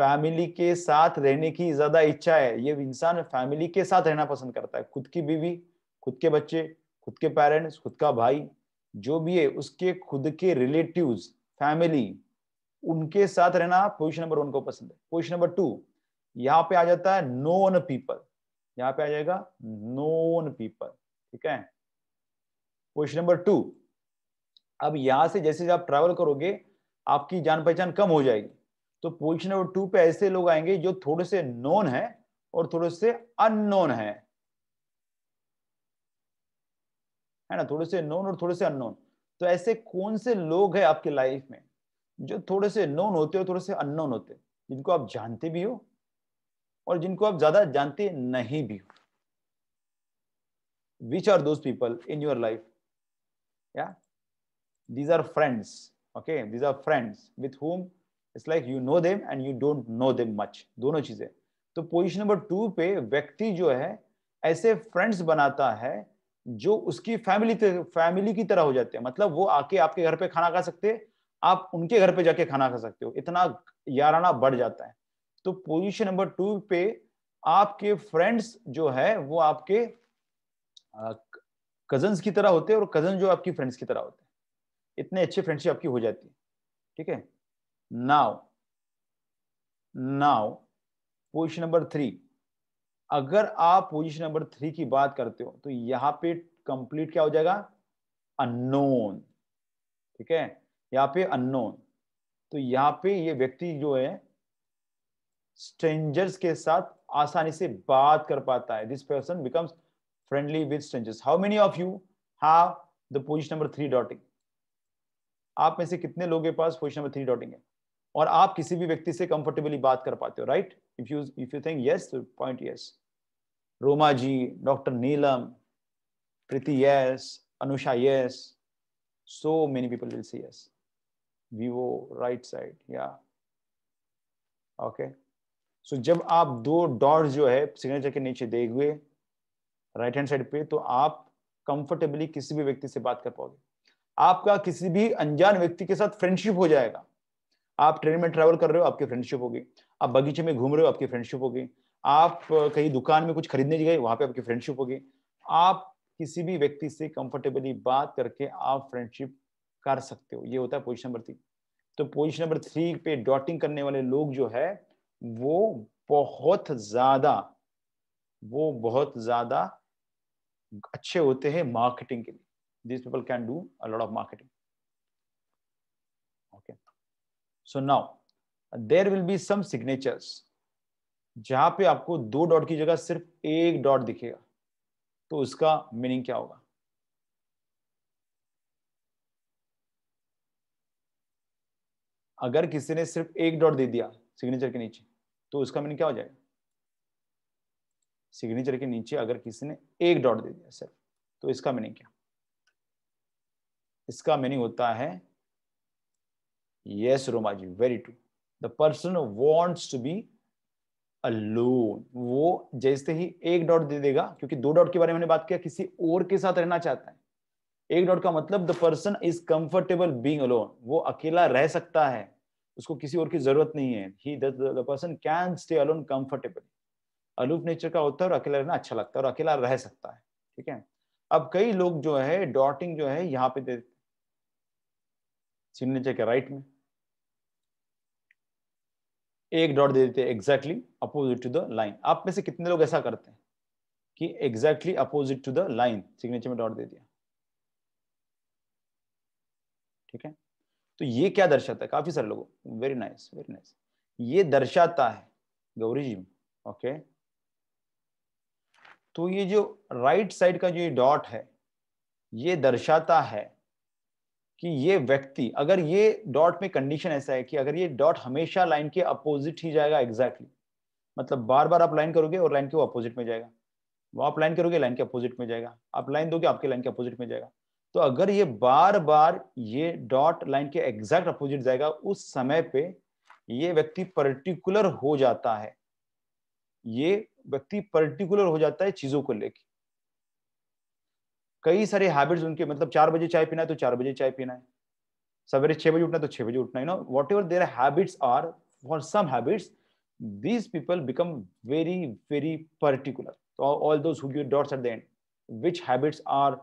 फैमिली के साथ रहने की ज्यादा इच्छा है ये इंसान फैमिली के साथ रहना पसंद करता है खुद की बीवी खुद के बच्चे खुद के पेरेंट्स खुद का भाई जो भी है उसके खुद के रिलेटिव्स फैमिली उनके साथ रहना पोजिशन नंबर वन को पसंद है पोजिशन नंबर टू यहाँ पे आ जाता है नोन पीपल यहाँ पे आ जाएगा नोन पीपल ठीक है पोजिशन नंबर टू अब यहां से जैसे आप ट्रैवल करोगे आपकी जान पहचान कम हो जाएगी तो पोजिशन नंबर टू पे ऐसे लोग आएंगे जो थोड़े से नोन है और थोड़े से अननोन है है ना थोड़े से नोन और थोड़े से अननोन तो ऐसे कौन से लोग हैं आपके लाइफ में जो थोड़े से नोन होते हो थोड़े से अननोन होते जिनको आप जानते भी हो और जिनको आप ज्यादा जानते नहीं भी हो which are those people in your life या these are friends okay these are friends with whom it's like you know them and you don't know them much दोनों चीजें तो पोजिशन नंबर टू पे व्यक्ति जो है ऐसे फ्रेंड्स बनाता है जो उसकी फैमिली फैमिली की तरह हो जाते हैं मतलब वो आके आपके घर पे खाना खा सकते आप उनके घर पे जाके खाना खा सकते हो इतना याराना बढ़ जाता है तो पोजीशन नंबर टू पे आपके फ्रेंड्स जो है वो आपके कजन्स की तरह होते हैं और कजन जो आपकी फ्रेंड्स की तरह होते हैं इतने अच्छे फ्रेंडशिप आपकी हो जाती है ठीक है now now position number three अगर आप पोजिशन नंबर थ्री की बात करते हो तो यहां पे कंप्लीट क्या हो जाएगा अनोन ठीक है यहां पे अनोन तो यहां पे ये व्यक्ति जो है स्ट्रेंजर्स के साथ आसानी से बात कर पाता है this person becomes friendly with strangers how many of you have the position number three dotting आप में से कितने लोगों के पास पोजिशन नंबर थ्री डॉटिंग है और आप किसी भी व्यक्ति से कंफर्टेबली बात कर पाते हो right if you if you think yes point yes Roma ji doctor Neelam Preeti yes Anusha yes so many people will see yes वीवो राइट साइड या ओके सो जब आप दो डॉट जो है सिग्नेचर के नीचे दे हुए राइट हैंड साइड पे तो आप कंफर्टेबली किसी भी व्यक्ति से बात कर पाओगे आपका किसी भी अनजान व्यक्ति के साथ फ्रेंडशिप हो जाएगा आप ट्रेन में ट्रैवल कर रहे हो आपकी फ्रेंडशिप होगी आप बगीचे में घूम रहे हो आपकी फ्रेंडशिप होगी आप कहीं दुकान में कुछ खरीदने गए वहां पे आपकी फ्रेंडशिप होगी आप किसी भी व्यक्ति से कंफर्टेबली बात करके आप फ्रेंडशिप कर सकते हो ये होता है पोजिशन नंबर थ्री तो पोजिशन नंबर थ्री पे डॉटिंग करने वाले लोग जो है वो बहुत ज्यादा वो बहुत ज्यादा अच्छे होते हैं मार्केटिंग के लिए this people can do a lot of marketing so now there will be some signatures जहां पे आपको दो डॉट की जगह सिर्फ एक डॉट दिखेगा तो उसका मीनिंग क्या होगा अगर किसी ने सिर्फ एक डॉट दे दिया सिग्नेचर के नीचे तो उसका मीनिंग क्या हो जाएगा सिग्नेचर के नीचे अगर किसी ने एक डॉट दे दिया सिर्फ तो इसका मीनिंग क्या इसका मीनिंग होता है Yes, Romaji, very true. The person wants to be alone. वो जैसे ही एक डॉट दे देगा क्योंकि दो डॉट के बारे में हमने बात किया किसी और के साथ रहना चाहता है एक डॉट का मतलब the person is comfortable being alone वो अकेला रह सकता है उसको किसी और की जरूरत नहीं है he the person can stay alone comfortably aloof nature का होता है और अकेला रहना अच्छा लगता है और अकेला रह सकता है ठीक है अब कई लोग जो है डॉटिंग जो है यहाँ पे दे देते सिग्नेचर के राइट में एक डॉट दे देते exactly opposite to the line आप में से कितने लोग ऐसा करते हैं कि exactly opposite to the line signature में डॉट दे दिया ठीक है तो ये क्या दर्शाता है काफी सारे लोगों वेरी नाइस वेरी नाइस ये दर्शाता है गौरी जी ओके तो ये जो राइट right साइड का जो ये डॉट है ये दर्शाता है कि ये व्यक्ति अगर ये डॉट में कंडीशन ऐसा है कि अगर ये डॉट हमेशा लाइन के अपोजिट ही जाएगा एग्जैक्टली exactly. मतलब बार बार आप लाइन करोगे और लाइन के वो अपोजिट में जाएगा वो आप लाइन करोगे लाइन के अपोजिट में जाएगा आप लाइन दोगे आपके लाइन के अपोजिट में जाएगा तो अगर ये बार बार ये डॉट लाइन के एग्जैक्ट अपोजिट जाएगा उस समय पे ये व्यक्ति पर्टिकुलर हो जाता है ये व्यक्ति पर्टिकुलर हो जाता है चीजों को लेके कई सारे हैबिट्स उनके मतलब चार बजे चाय पीना है तो चार बजे चाय पीना है सवेरे छह बजे उठना है तो छह बजे उठना है no whatever their habits are for some habits these people become very very particular so all those dots at the end which habits are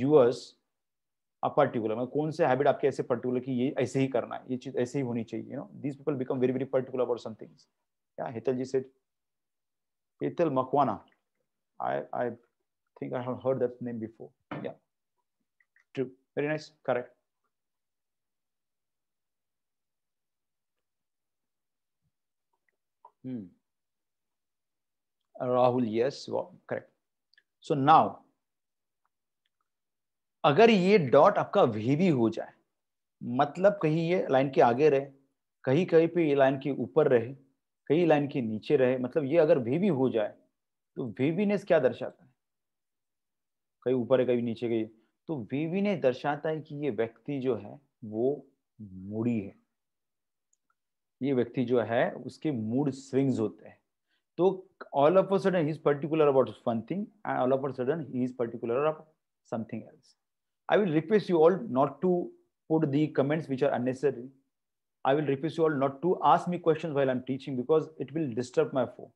yours are particular मतलब कौन से हैबिट आपके ऐसे पर्टिकुलर की ये ऐसे ही करना है ये चीज ऐसे ही होनी चाहिए you know these people become very very particular about some things या Hetal ji said Hetal Makwana I I think I have heard that name before. Yeah. True. Very nice. Correct. Hmm. Rahul, yes, well, correct. so now, अगर ये डॉट आपका वी भी हो जाए मतलब कहीं ये लाइन के आगे रहे कहीं कहीं पे ये लाइन के ऊपर रहे कहीं लाइन के नीचे रहे मतलब ये अगर वी भी हो जाए तो वीवीनेस क्या दर्शाता है कभी ऊपर है कभी नीचे गई तो वेवी ने दर्शाता है कि ये व्यक्ति जो है वो मुड़ी है ये व्यक्ति जो है उसके मूड स्विंग्स होते हैं तो ऑल ऑफ अ सडन ही particular about one thing and all of sudden ही particular about something else I will request you all not to put the comments which are unnecessary I will request you all not to ask me question while I am teaching because it will disturb my फो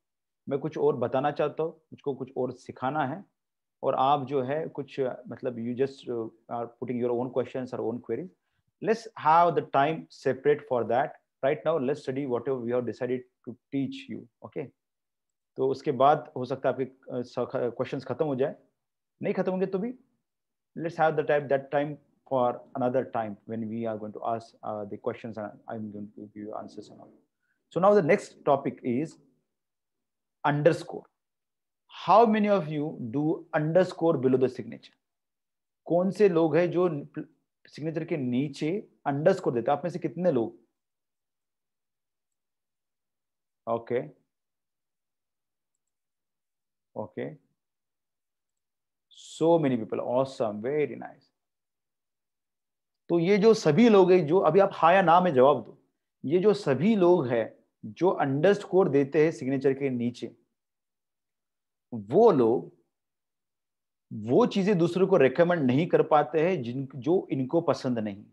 मैं कुछ और बताना चाहता हूँ मुझको कुछ और सिखाना है और आप जो है कुछ मतलब you just are putting your own question और own queries have the time separate for that right now let's study whatever you have decided to teach you okay तो उसके बाद हो सकता है आपके क्वेश्चन uh, खत्म हो जाए नहीं खत्म होंगे तो भी let's have the time that time for another time when we are going to ask the question I am to give you so now the next topic is underscore how many of you do underscore below the signature कौन से लोग हैं जो सिग्नेचर के नीचे अंडरस्कोर देते आप में से कितने लोग okay okay so many people awesome very nice तो ये जो सभी लोग हैं जो अभी आप हाया नाम है जवाब दो ये जो सभी लोग हैं जो अंडरस्कोर देते हैं सिग्नेचर के नीचे वो लोग वो चीजें दूसरों को रिकमेंड नहीं कर पाते हैं जिन जो इनको पसंद नहीं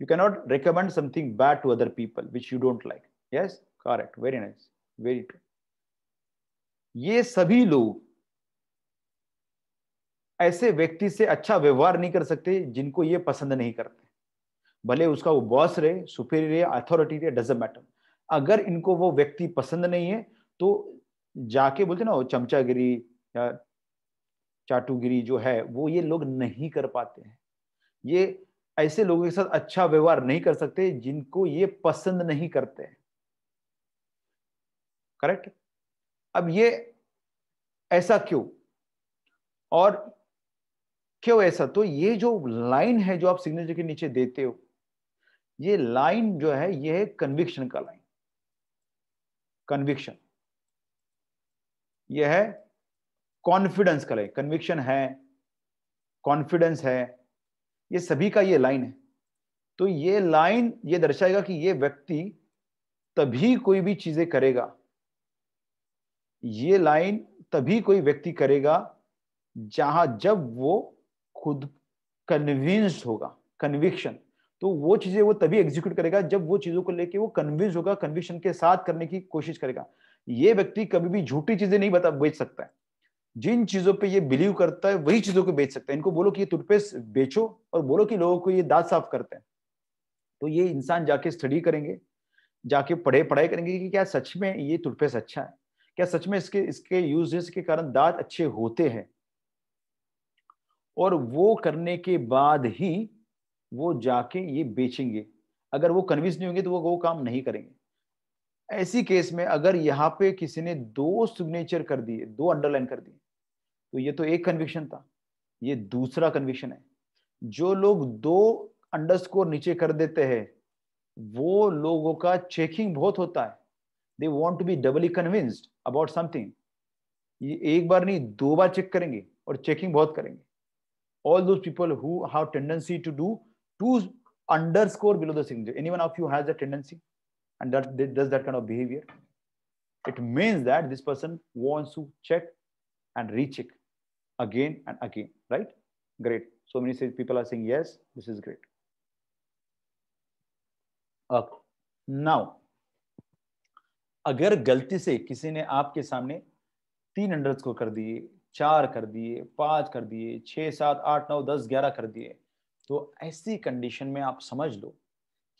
you can not recommend something bad to other people which you don't like yes correct very nice very true ये सभी लोग ऐसे व्यक्ति से अच्छा व्यवहार नहीं कर सकते जिनको ये पसंद नहीं करते भले उसका वो बॉस रहे सुपेरियर रहे अथॉरिटी रहे डजेंट मैटर अगर इनको वो व्यक्ति पसंद नहीं है तो जाके बोलते ना चमचागिरी या चाटुगिरी जो है वो ये लोग नहीं कर पाते हैं ये ऐसे लोगों के साथ अच्छा व्यवहार नहीं कर सकते जिनको ये पसंद नहीं करते हैं करेक्ट अब ये ऐसा क्यों और क्यों ऐसा तो ये जो लाइन है जो आप सिग्नेचर के नीचे देते हो ये लाइन जो है ये है कन्विक्शन का लाइन कन्विक्शन यह है कॉन्फिडेंस का लाइन कन्विक्शन है कॉन्फिडेंस है ये सभी का ये लाइन है तो ये लाइन ये दर्शाएगा कि ये व्यक्ति तभी कोई भी चीजें करेगा ये लाइन तभी कोई व्यक्ति करेगा जहां जब वो खुद कन्विंस होगा कन्विक्शन तो वो चीजें वो तभी एग्जीक्यूट करेगा जब वो चीजों को लेके वो कन्विंस होगा कन्विक्शन के साथ करने की कोशिश करेगा ये व्यक्ति कभी भी झूठी चीजें नहीं बता बेच सकता है जिन चीजों पे ये बिलीव करता है वही चीजों को बेच सकता है इनको बोलो कि ये टूथपेस्ट बेचो और बोलो कि लोगों को ये दांत साफ करते हैं तो ये इंसान जाके स्टडी करेंगे जाके पढ़े पढ़ाई करेंगे कि क्या सच में ये टूथपेस्ट अच्छा है क्या सच में इसके इसके यूजेस के कारण दांत अच्छे होते हैं और वो करने के बाद ही वो जाके ये बेचेंगे अगर वो कन्विंस नहीं होंगे तो वो वो काम नहीं करेंगे ऐसी केस में अगर यहाँ पे किसी ने दो सिग्नेचर कर दिए दो अंडरलाइन कर दिए तो ये तो एक कन्विक्शन था ये दूसरा कन्विक्शन है जो लोग दो अंडरस्कोर नीचे कर देते हैं वो लोगों का चेकिंग बहुत होता है they want to be doubly convinced about something ये एक बार नहीं दो बार चेक करेंगे और चेकिंग बहुत करेंगे all those people who have tendency to do two underscore below the signature. Anyone of you has a tendency and that does that kind of behavior. It means that this person wants to check and recheck again and again, right? Great. So many people are saying, yes, this is great. Okay. Now, अगर गलती से किसी ने आपके सामने तीन अंडर कर दिए चार कर दिए पांच कर दिए छह सात आठ नौ दस ग्यारह कर दिए तो ऐसी कंडीशन में आप समझ लो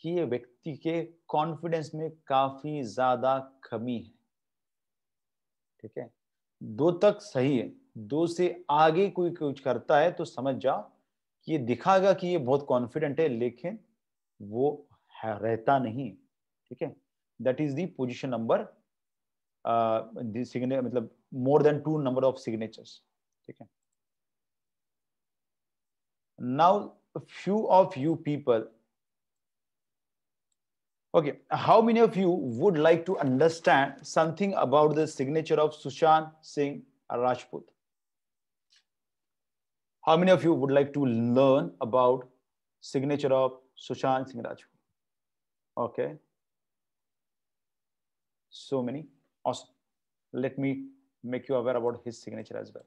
कि ये व्यक्ति के कॉन्फिडेंस में काफी ज्यादा कमी है ठीक है दो तक सही है दो से आगे कोई कुछ करता है तो समझ जा कि ये दिखागा कि ये बहुत कॉन्फिडेंट है लेकिन वो है, रहता नहीं ठीक है that is the position number मतलब more than two number of signatures ठीक है now a few of you people okay how many of you would like to understand something about the signature of sushant singh rajput how many of you would like to learn about signature of sushant singh rajput okay so many awesome let me make you aware about his signature as well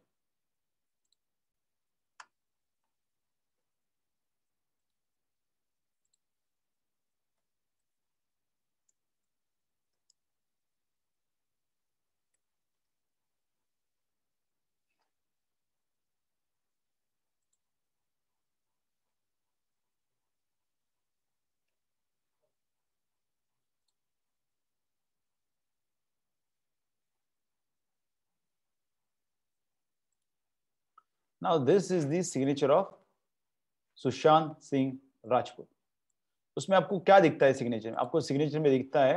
Now this is the signature of Sushant Singh Rajput उसमें आपको क्या दिखता है सिग्नेचर में आपको सिग्नेचर में दिखता है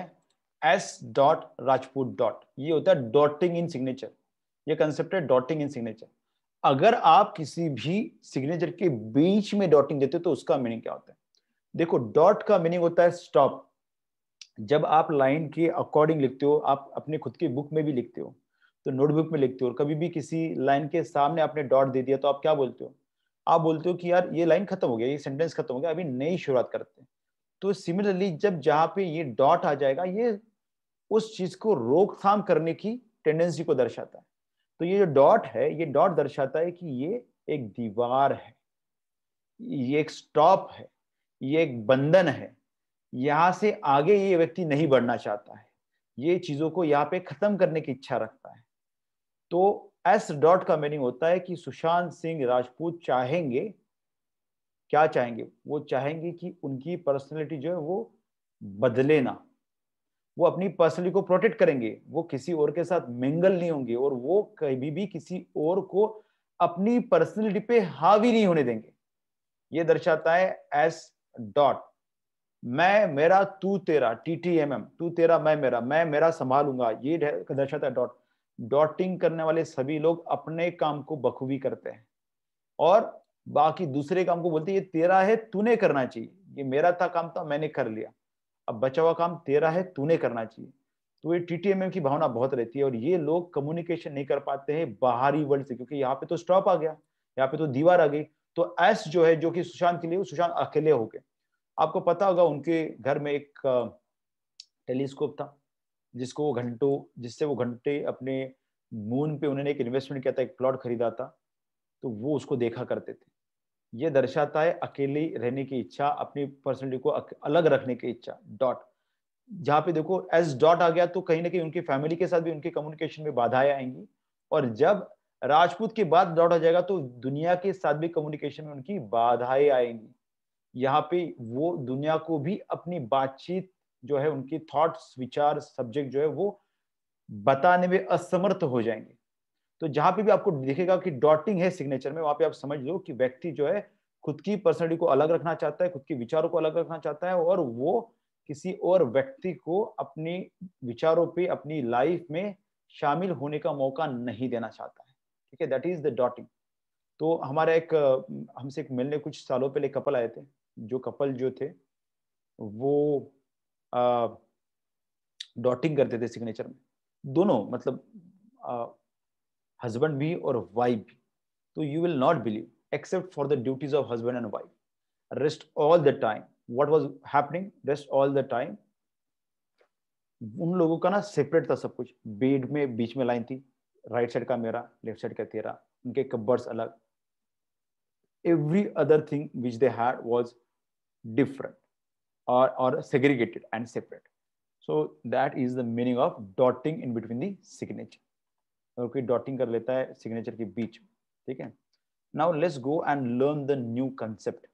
एस डॉट राजपूत डॉट ये होता है डॉटिंग इन सिग्नेचर ये कंसेप्ट है डॉटिंग इन सिग्नेचर अगर आप किसी भी सिग्नेचर के बीच में डॉटिंग देते हो तो उसका मीनिंग क्या होता है देखो डॉट का मीनिंग होता है स्टॉप जब आप लाइन के अकॉर्डिंग लिखते हो आप अपने खुद की बुक में भी लिखते हो तो नोटबुक में लिखते हो और कभी भी किसी लाइन के सामने आपने डॉट दे दिया तो आप क्या बोलते हो आप बोलते हो कि यार ये लाइन खत्म हो गया ये सेंटेंस खत्म हो गया अभी नई शुरुआत करते हैं तो सिमिलरली जब जहाँ पे ये डॉट आ जाएगा ये उस चीज को रोकथाम करने की टेंडेंसी को दर्शाता है तो ये जो डॉट है ये डॉट दर्शाता है कि ये एक दीवार है ये एक स्टॉप है ये एक बंधन है यहाँ से आगे ये व्यक्ति नहीं बढ़ना चाहता है ये चीजों को यहाँ पे खत्म करने की इच्छा रखता है तो एस डॉट का मीनिंग होता है कि सुशांत सिंह राजपूत चाहेंगे क्या चाहेंगे वो चाहेंगे कि उनकी पर्सनैलिटी जो है वो बदले ना वो अपनी पर्सनली को प्रोटेक्ट करेंगे वो किसी और के साथ मिंगल नहीं होंगे और वो कभी भी किसी और को अपनी पर्सनैलिटी पे हावी नहीं होने देंगे ये दर्शाता है एस डॉट मैं मेरा तू तेरा टी टी एम एम तू तेरा मैं मेरा मैं मेरा संभालूंगा ये दर्शाता है डॉट डॉटिंग करने वाले सभी लोग अपने काम को बखूबी करते हैं और बाकी दूसरे काम को बोलते ये तेरा है तूने करना चाहिए ये मेरा था काम था मैंने कर लिया अब बचा हुआ काम तेरा है तूने करना चाहिए तो ये टीटीएमएम की भावना बहुत रहती है और ये लोग कम्युनिकेशन नहीं कर पाते हैं बाहरी वर्ल्ड से क्योंकि यहाँ पे तो स्टॉप आ गया यहाँ पे तो दीवार आ गई तो एस जो है जो कि सुशांत के लिए सुशांत अकेले हो गए आपको पता होगा उनके घर में एक टेलीस्कोप था जिसको वो घंटों जिससे वो घंटे अपने मून पे उन्होंने एक इन्वेस्टमेंट किया था एक प्लॉट खरीदा था तो वो उसको देखा करते थे ये दर्शाता है अकेले रहने की इच्छा अपनी पर्सनलिटी को अलग रखने की इच्छा डॉट जहाँ पे देखो एस डॉट आ गया तो कहीं ना कहीं उनकी फैमिली के साथ भी उनके कम्युनिकेशन में बाधाएं आएंगी और जब राजपूत के बाद डॉट आ जाएगा तो दुनिया के साथ भी कम्युनिकेशन में उनकी बाधाएं आएंगी यहाँ पे वो दुनिया को भी अपनी बातचीत जो है उनकी थॉट्स विचार सब्जेक्ट जो है वो बताने में असमर्थ हो जाएंगे तो जहां पे भी आपको दिखेगा कि डॉटिंग है सिग्नेचर में वहां पे आप समझ लो कि व्यक्ति जो है खुद की पर्सनलिटी को अलग रखना चाहता है खुद के विचारों को अलग रखना चाहता है और वो किसी और व्यक्ति को अपने विचारों पे अपनी लाइफ में शामिल होने का मौका नहीं देना चाहता है ठीक है दैट इज द डॉटिंग तो हमारा एक हमसे एक मिलने कुछ सालों पहले कपल आए थे जो कपल जो थे वो डॉटिंग करते थे सिग्नेचर में दोनों मतलब हस्बैंड भी और वाइफ भी तो you will not believe except for the duties of husband and wife rest all the time what was happening rest all the time उन लोगों का ना सेपरेट था सब कुछ बेड में बीच में लाइन थी राइट साइड का मेरा लेफ्ट साइड का तेरा उनके कब्बर्स अलग every other thing which they had was different or, or segregated and separate. So that is the meaning of dotting in between the signature. Okay, dotting कर लेता है signature के बीच, ठीक है? Now let's go and learn the new concept.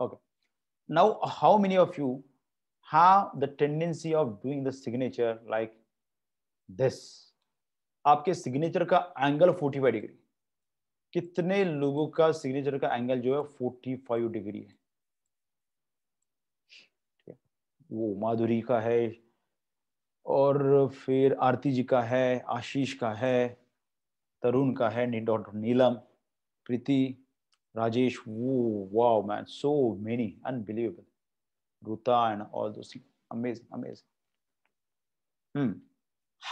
Okay. Now, how many of you have the tendency of doing the signature like this? आपके signature का angle 45 degree. कितने लोगों का सिग्नेचर का एंगल जो है फोर्टी फाइव डिग्री है वो माधुरी का है और फिर आरती जी का है आशीष का है तरुण का है डॉक्टर नीलम प्रीति राजेश वो wow man so many unbelievable Ruta and all those amazing amazing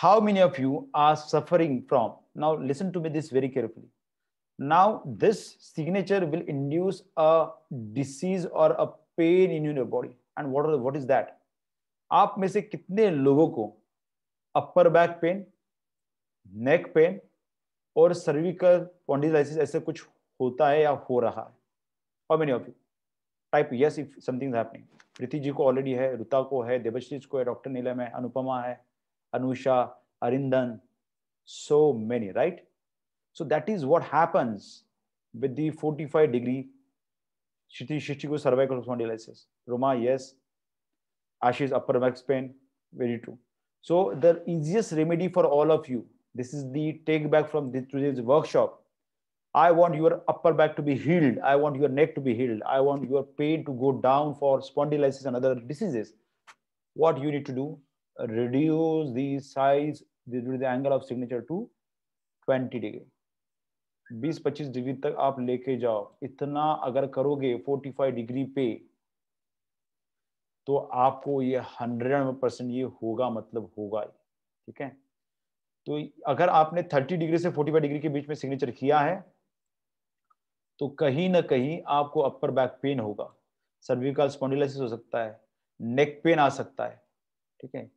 how many of you are suffering from now listen to me this very carefully now this signature will induce a disease or a pain in your body and what are, what is that आप में से कितने लोगों को upper back pain neck pain और सर्विकल पॉन्डिलाइसिस ऐसे कुछ होता है या हो रहा है how many of you type yes if something happening Preeti ji को ऑलरेडी है रुता को है देवश्रीज को है डॉक्टर नीलम है अनुपमा है Anusha Arindam so many right So that is what happens with the 45 degree Shichigo cervical spondylosis. Roma, yes. Ashish upper back pain, very true. So the easiest remedy for all of you, this is the take back from this, today's workshop. I want your upper back to be healed. I want your neck to be healed. I want your pain to go down for spondylosis and other diseases. What you need to do, reduce the size, the angle of signature to 20 degree. 20-25 degree तक आप लेके जाओ इतना अगर करोगे 45 डिग्री पे तो आपको ये हंड्रेड परसेंट ये होगा मतलब होगा ठीक है तो अगर आपने 30 डिग्री से 45 डिग्री के बीच में सिग्नेचर किया है तो कहीं ना कहीं आपको अपर बैक पेन होगा सर्विकल स्पॉन्डिलाइसिस हो सकता है नेक पेन आ सकता है ठीक है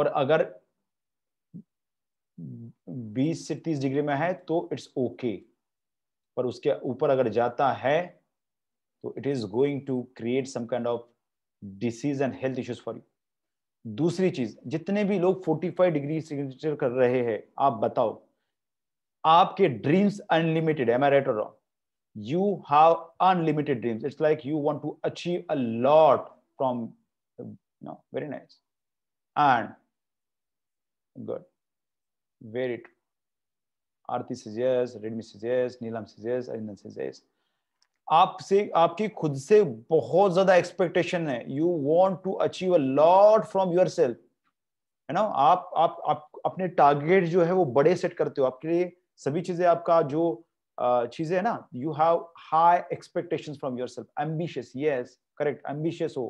और अगर बीस से तीस डिग्री में है तो इट्स ओके okay. पर उसके ऊपर अगर जाता है तो it is going to create some kind of disease and health issues for you दूसरी चीज जितने भी लोग 45 डिग्री सिग्नेचर कर रहे हैं आप बताओ आपके dreams unlimited am I right और you have unlimited dreams it's like you want to achieve a lot from no very nice and good where it Aarti से यस रेडमी से यस नीलम से यस अरिंदन से आपसे आपकी खुद से बहुत ज्यादा एक्सपेक्टेशन है you want to achieve a lot from yourself है ना आप आप आप अपने टारगेट जो है वो बड़े सेट करते हो आपके लिए सभी चीजें आपका जो चीजें है ना you have high expectation from yourself ambitious yes correct ambitious हो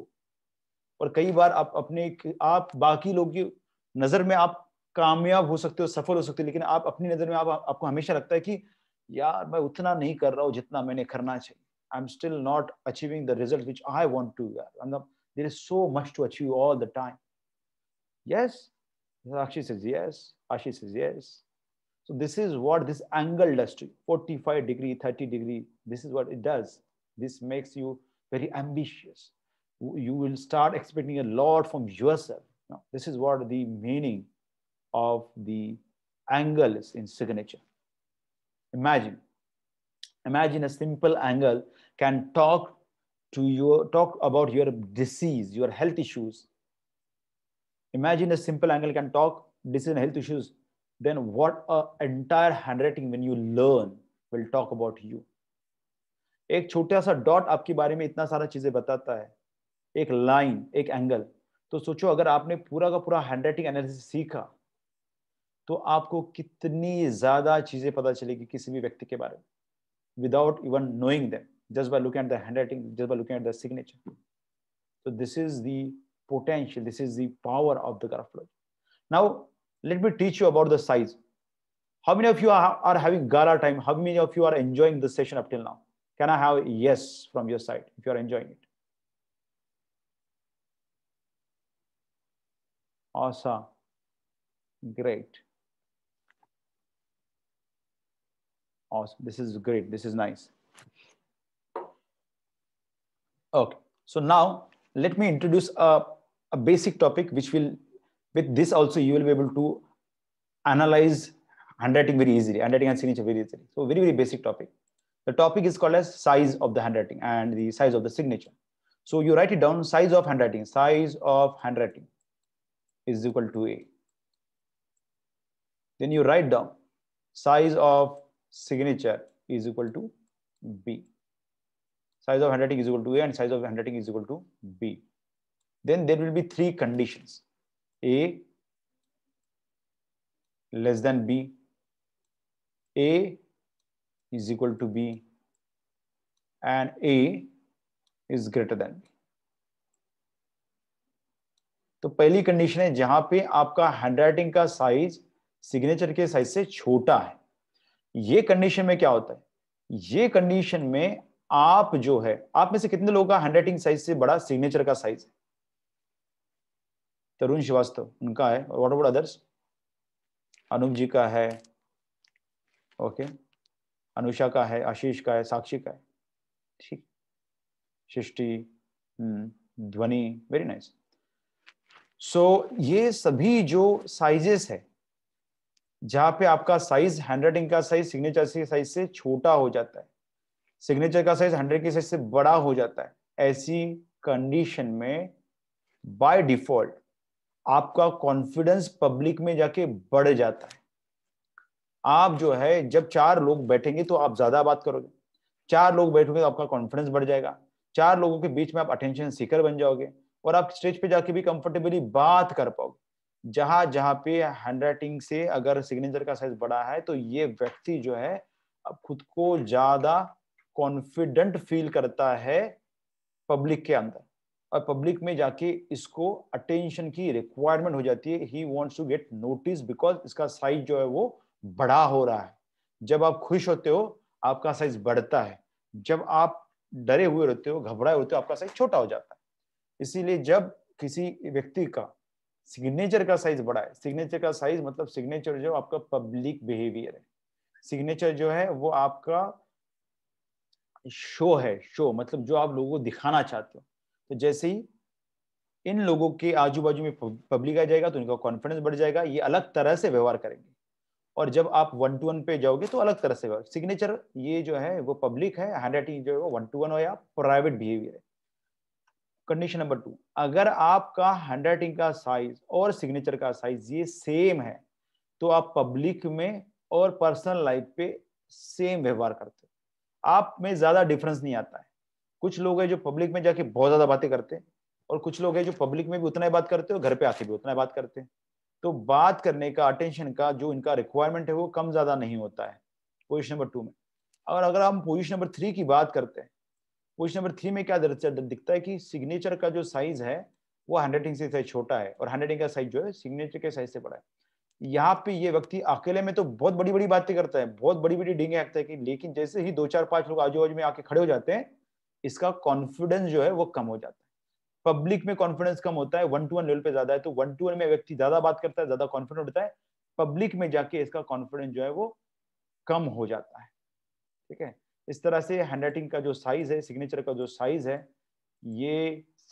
और कई बार आप अपने आप बाकी लोग की नजर में आप कामयाब हो सकते हो सफल हो सकते हो लेकिन आप अपनी नज़र में आप आपको हमेशा लगता है कि यार मैं उतना नहीं कर रहा हूँ जितना मैंने करना चाहिए I am still not achieving the result which I want to यार there is so much to achieve all the time yes Rakshi says yes ashi says yes so this is what this angle does to you 45 degree 30 degree this is what it does this makes you very ambitious you will start expecting a lot from yourself now this is what the meaning of the angles in signature. Imagine, imagine a simple angle can talk to your talk about your disease, your health issues. Imagine a simple angle can talk disease and health issues. Then what a entire handwriting when you learn will talk about you. एक छोटा सा डॉट आपके बारे में इतना सारा चीजें बताता है एक लाइन एक एंगल तो सोचो अगर आपने पूरा का पूरा हैंड राइटिंग एनालिसिस सीखा तो आपको कितनी ज्यादा चीजें पता चलेगी किसी भी व्यक्ति के बारे में without even knowing them just by looking at the handwriting just by looking at the signature so this is the potential this is the power of the garaflogy now let me teach you about the size how many of you are, are having gala time how many of you are enjoying this session up till now can i have yes from your side if you are enjoying it awesome great Awesome. This is great. This is nice. Okay. So now let me introduce a, a basic topic, which will, with this also, you will be able to analyze handwriting very easily, handwriting and signature very easily. So very, very basic topic. The topic is called as size of the handwriting and the size of the signature. So you write it down, size of handwriting, size of handwriting is equal to A. Then you write down size of signature is equal to B. Size of handwriting is equal to A and size of handwriting is equal to B. Then there will be three conditions. A less than B. A is equal to B and A is greater than B. तो पहली कंडीशन है जहां पे आपका हैंडराइटिंग का साइज सिग्नेचर के साइज से छोटा है ये कंडीशन में क्या होता है ये कंडीशन में आप जो है आप में से कितने लोगों का हैंड राइटिंग साइज से बड़ा सिग्नेचर का साइज है तरुण श्रीवास्तव उनका है और what about others Anup ji का है ओके अनुषा का है आशीष का है साक्षी का है ठीक सृष्टि हम्म, ध्वनि वेरी नाइस सो ये सभी जो साइजेस है जहां पे आपका साइज हैंडराइटिंग का साइज सिग्नेचर के साइज से छोटा हो जाता है सिग्नेचर का साइज हंड्रेड के साइज से बड़ा हो जाता है ऐसी कंडीशन में बाय डिफॉल्ट आपका कॉन्फिडेंस पब्लिक में जाके बढ़ जाता है आप जो है जब चार लोग बैठेंगे तो आप ज्यादा बात करोगे चार लोग बैठोगे तो आपका कॉन्फिडेंस बढ़ जाएगा चार लोगों के बीच में आप अटेंशन सीकर बन जाओगे और आप स्टेज पे जाके भी कंफर्टेबली बात कर पाओगे जहां जहां पे हैंड राइटिंग से अगर सिग्नेचर का साइज बड़ा है तो ये व्यक्ति जो है अब खुद को ज्यादा कॉन्फिडेंट फील करता है पब्लिक के अंदर और पब्लिक में जाके इसको अटेंशन की रिक्वायरमेंट हो जाती है he wants to get notice because इसका साइज जो है वो बड़ा हो रहा है जब आप खुश होते हो आपका साइज बढ़ता है जब आप डरे हुए रहते हो घबराए होते हो आपका साइज छोटा हो जाता है इसीलिए जब किसी व्यक्ति का सिग्नेचर का साइज बड़ा है सिग्नेचर का साइज मतलब सिग्नेचर जो आपका पब्लिक बिहेवियर है सिग्नेचर जो है वो आपका शो है शो मतलब जो आप लोगों को दिखाना चाहते हो तो जैसे ही इन लोगों के आजू बाजू में पब्लिक आ जाएगा तो उनका कॉन्फिडेंस बढ़ जाएगा ये अलग तरह से व्यवहार करेंगे और जब आप वन टू वन पे जाओगे तो अलग तरह से सिग्नेचर ये जो है वो पब्लिक है हैंड राइटिंग जो है वो वन टू वन हो या प्राइवेट बिहेवियर है कंडीशन नंबर टू अगर आपका हैंड राइटिंग का साइज और सिग्नेचर का साइज ये सेम है तो आप पब्लिक में और पर्सनल लाइफ पे सेम व्यवहार करते हो आप में ज्यादा डिफरेंस नहीं आता है कुछ लोग हैं जो पब्लिक में जाके बहुत ज्यादा बातें करते हैं और कुछ लोग हैं जो पब्लिक में भी उतना ही बात करते हो घर पे आके भी उतना ही बात करते हैं तो बात करने का अटेंशन का जो इनका रिक्वायरमेंट है वो कम ज्यादा नहीं होता है पोजिशन नंबर टू में और अगर हम पोजिशन नंबर थ्री की बात करते हैं क्वेश्चन नंबर थ्री में क्या दिखता है कि सिग्नेचर का जो साइज है वो हंड्रेड इंच से छोटा है और हंड्रेड इंच का साइज जो है सिग्नेचर के साइज से बड़ा है यहाँ पे ये व्यक्ति अकेले में तो बहुत बड़ी बड़ी बातें करता है बहुत बड़ी बड़ी डिंगे आता है कि लेकिन जैसे ही दो चार पांच लोग आजू बाजू में आके खड़े हो जाते हैं इसका कॉन्फिडेंस जो है वो कम हो जाता है पब्लिक में कॉन्फिडेंस कम होता है वन टू वन लेवल पे ज्यादा है तो वन टू वन में व्यक्ति ज्यादा बात करता है ज्यादा कॉन्फिडेंट होता है पब्लिक में जाके इसका कॉन्फिडेंस जो है वो कम हो जाता है ठीक है इस तरह से हैंडराइटिंग का जो साइज है सिग्नेचर का जो साइज है ये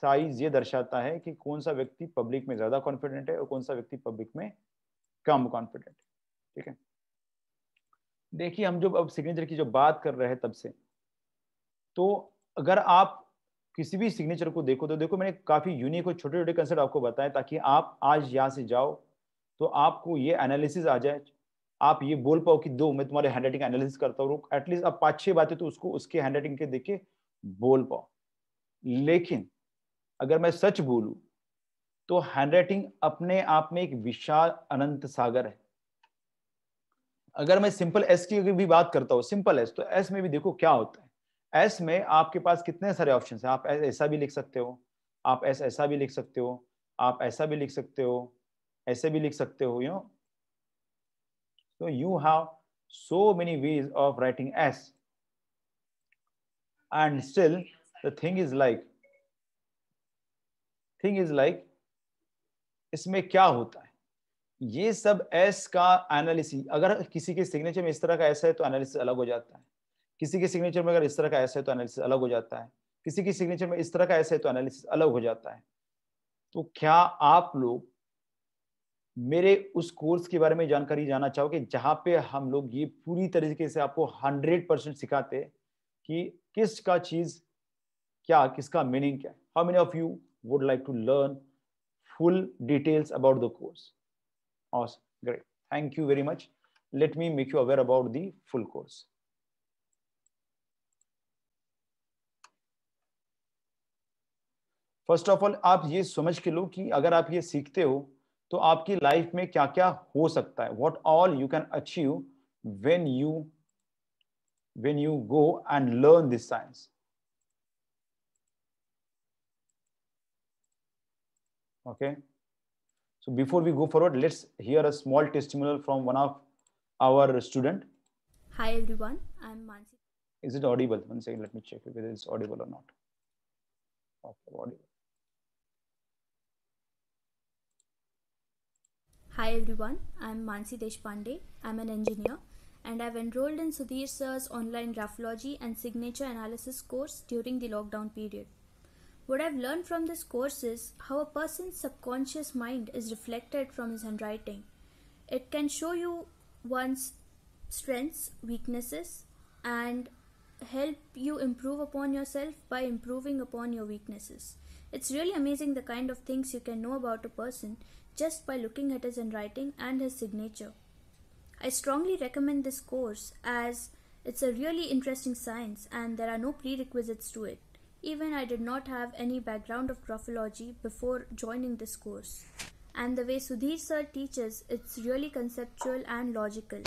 साइज ये दर्शाता है कि कौन सा व्यक्ति पब्लिक में ज्यादा कॉन्फिडेंट है और कौन सा व्यक्ति पब्लिक में कम कॉन्फिडेंट ठीक है देखिए हम जो अब सिग्नेचर की जो बात कर रहे हैं तब से तो अगर आप किसी भी सिग्नेचर को देखो तो देखो मैंने काफी यूनिक और छोटे छोटे कंसेप्ट आपको बताए ताकि आप आज यहाँ से जाओ तो आपको ये एनालिसिस आ जाए आप ये बोल पाओ कि दो मैं तुम्हारे हैंड राइटिंग एनालिसिस करता हूँ एटलीस्ट आप पांच छह बातें तो उसको उसके हैंड राइटिंग के देख के बोल पाओ लेकिन अगर मैं सच बोलू तो हैंड राइटिंग अपने आप में एक विशाल अनंत सागर है अगर मैं सिंपल एस की भी बात करता हूँ सिंपल एस तो एस में भी देखो क्या होता है एस में आपके पास कितने सारे ऑप्शन हैं आप एस ऐसा भी लिख सकते हो आप एस ऐसा भी लिख सकते हो आप ऐसा भी लिख सकते हो ऐसे भी लिख सकते हो you So you have so many ways of writing S. And still the thing is like, thing is like, इसमें क्या होता है ये सब एस का एनालिसिस अगर किसी के सिग्नेचर में इस तरह का ऐसा है तो एनालिसिस अलग हो जाता है किसी के सिग्नेचर में अगर इस तरह का ऐसा है तो एनालिसिस अलग हो जाता है किसी के सिग्नेचर में इस तरह का ऐसा है तो एनालिसिस अलग हो जाता है तो क्या आप लोग मेरे उस कोर्स के बारे में जानकारी जानना चाहो कि जहाँ पे हम लोग ये पूरी तरीके से आपको हंड्रेड परसेंट सिखाते कि का चीज क्या किसका मीनिंग क्या how many of you would like to learn full details about the course great thank you very much let me make you aware about about full course first of all आप ये समझ के लो कि अगर आप ये सीखते हो तो आपकी लाइफ में क्या क्या हो सकता है what all you can achieve when you when you go and learn this science okay so before we go forward let's hear a small testimonial from one of our student hi everyone I am Mansi is it audible one second let me check it is audible or not okay audible Hi everyone, I'm Mansi Deshpande. I'm an engineer and I've enrolled in Sudhir Sir's online graphology and signature analysis course during the lockdown period. What I've learned from this course is how a person's subconscious mind is reflected from his handwriting. It can show you one's strengths, weaknesses, and help you improve upon yourself by improving upon your weaknesses. It's really amazing the kind of things you can know about a person just by looking at his handwriting and his signature. I strongly recommend this course as it's a really interesting science and there are no prerequisites to it. Even I did not have any background of graphology before joining this course. And the way Sudhir sir teaches, it's really conceptual and logical.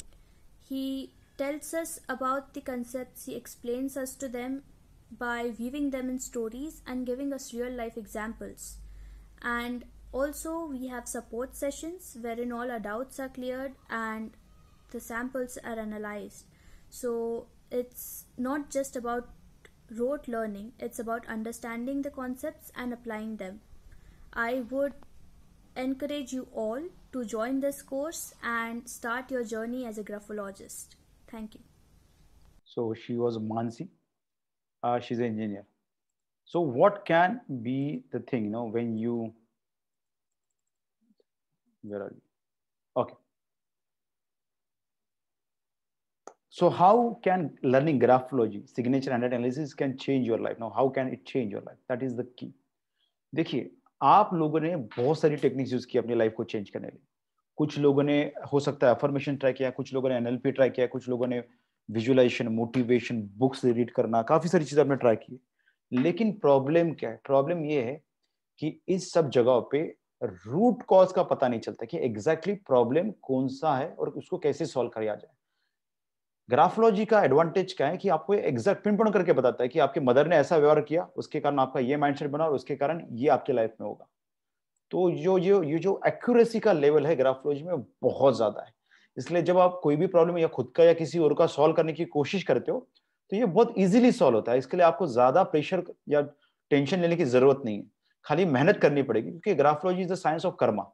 He tells us about the concepts, he explains us to them by weaving them in stories and giving us real life examples. And also, we have support sessions wherein all our doubts are cleared and the samples are analyzed. So, it's not just about rote learning, it's about understanding the concepts and applying them. I would encourage you all to join this course and start your journey as a graphologist. Thank you. So, she was Mansi, uh, she's an engineer. So, what can be the thing, you know, when you where are you okay so how can learning graphology signature and analysis can change your life now how can it change your life that is the key देखिए आप लोगों ने बहुत सारी टेक्निक्स यूज की अपनी लाइफ को चेंज करने लिए कुछ लोगों ने हो सकता है अफॉर्मेशन ट्राई किया कुछ लोगों ने एनएलपी ट्राई किया कुछ लोगों ने विजुअलाइजेशन मोटिवेशन बुक्स रीड करना काफी सारी चीजें आपने ट्राई की लेकिन प्रॉब्लम क्या है प्रॉब्लम ये है कि इस सब जगह पे रूट कॉज का पता नहीं चलता कि एग्जैक्टली exactly प्रॉब्लम कौन सा है और उसको कैसे सॉल्व किया जाए ग्राफोलॉजी का एडवांटेज क्या है कि आपको एग्जैक्ट पिन पॉइंट करके बताता है कि आपके मदर ने ऐसा व्यवहार किया उसके कारण आपका ये माइंडसेट बना और उसके कारण ये आपके लाइफ में होगा तो जो जो ये जो एक्यूरेसी का लेवल है ग्राफोलॉजी में बहुत ज्यादा है इसलिए जब आप कोई भी प्रॉब्लम या खुद का या किसी और का सॉल्व करने की कोशिश करते हो तो ये बहुत इजीली सॉल्व होता है इसके लिए आपको ज्यादा प्रेशर या टेंशन लेने की जरूरत नहीं है खाली मेहनत करनी पड़ेगी क्योंकि graphology is the science of karma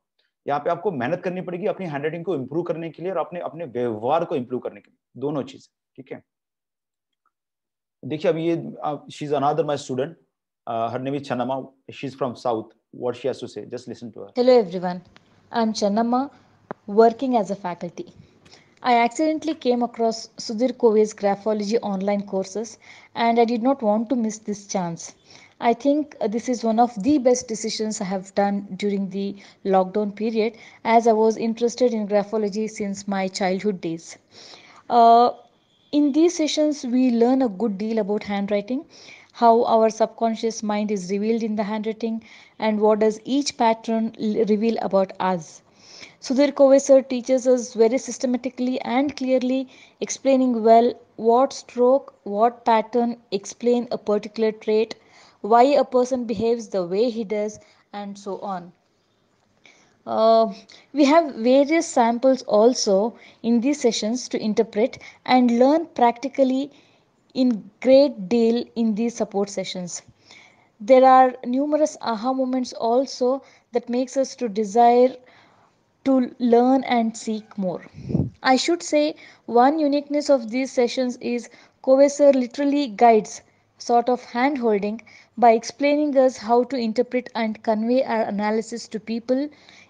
यहाँ पे आपको मेहनत करनी पड़ेगी अपनी हैंडराइटिंग को इम्प्रूव करने के लिए और अपने अपने व्यवहार को इम्प्रूव करने के लिए दोनों चीजें ठीक है देखिए अब ये she another my student her name is Chhanma she from south what she has to say just listen to her hello everyone I am Chhanma working as a faculty I accidentally came across Sudhir Kowjee graphology online courses and I did not want to miss this chance I think uh, this is one of the best decisions I have done during the lockdown period as I was interested in graphology since my childhood days. Uh, in these sessions, we learn a good deal about handwriting, how our subconscious mind is revealed in the handwriting, and what does each pattern reveal about us. Sudhir Kove teaches us very systematically and clearly, explaining well what stroke, what pattern explain a particular trait, why a person behaves the way he does, and so on. Uh, we have various samples also in these sessions to interpret and learn practically in great deal in these support sessions there are numerous aha moments also that makes us to desire to learn and seek more i should say one uniqueness of these sessions is coesor literally guides sort of hand holding by explaining us how to interpret and convey our analysis to people,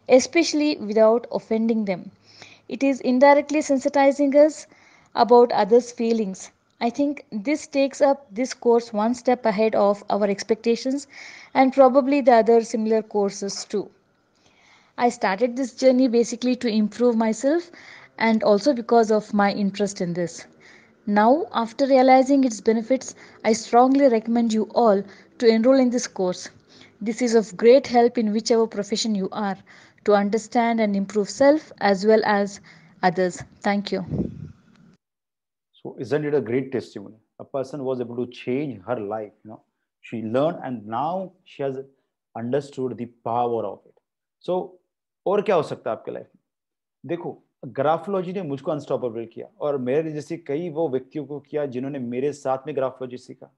especially without offending them. It is indirectly sensitizing us about others' feelings. I think this takes up this course one step ahead of our expectations and probably the other similar courses too. I started this journey basically to improve myself and also because of my interest in this. Now, after realizing its benefits, I strongly recommend you all to enroll in this course. This is of great help in whichever profession you are to understand and improve self as well as others. Thank you. So, isn't it a great testimony? A person was able to change her life. You know, she learned and now she has understood the power of it. So, और क्या हो सकता है आपके लाइफ में देखो ग्राफोलॉजी ने मुझको अनस्टॉपेबल किया और मेरे जैसे कई वो व्यक्तियों को किया जिन्होंने मेरे साथ में ग्राफोलॉजी सीखा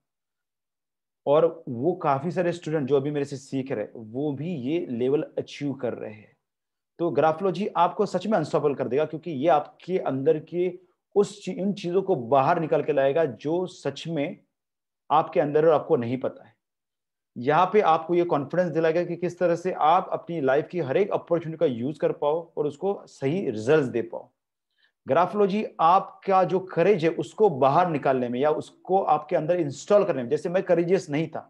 और वो काफ़ी सारे स्टूडेंट जो अभी मेरे से सीख रहे वो भी ये लेवल अचीव कर रहे हैं तो ग्राफोलॉजी आपको सच में अनस्टॉपल कर देगा क्योंकि ये आपके अंदर के उस ची, चीज़ों को बाहर निकल के लाएगा जो सच में आपके अंदर और आपको नहीं पता है यहाँ पे आपको ये कॉन्फिडेंस दिलाएगा कि किस तरह से आप अपनी लाइफ की हर एक अपॉर्चुनिटी का यूज कर पाओ और उसको सही रिजल्ट दे पाओ ग्राफोलॉजी आपका जो करेज है उसको बाहर निकालने में या उसको आपके अंदर इंस्टॉल करने में जैसे मैं करेजियस नहीं था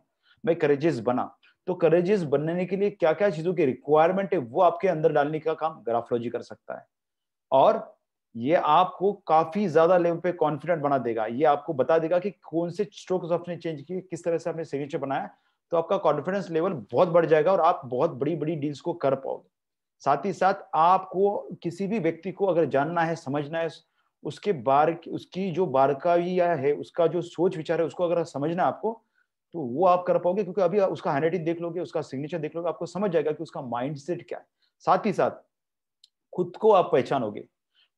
मैं करेजियस बना तो करेजियस बनने के लिए क्या क्या चीजों की रिक्वायरमेंट है वो आपके अंदर डालने का काम ग्राफोलॉजी कर सकता है और ये आपको काफी ज्यादा लेवल पे कॉन्फिडेंट बना देगा ये आपको बता देगा कि कौन से स्ट्रोक आपने चेंज किए किस तरह से आपने सिग्नेचर बनाया तो आपका कॉन्फिडेंस लेवल बहुत बढ़ जाएगा और आप बहुत बड़ी बड़ी डील्स को कर पाओगे साथ ही साथ आपको किसी भी व्यक्ति को अगर जानना है समझना है उसके बार उसकी जो बारकाइया है उसका जो सोच विचार है उसको अगर समझना आपको तो वो आप कर पाओगे क्योंकि अभी उसका हैंडराइटिंग देख लोगे उसका सिग्नेचर देख लोगे आपको समझ जाएगा कि उसका माइंडसेट क्या है साथ ही साथ खुद को आप पहचानोगे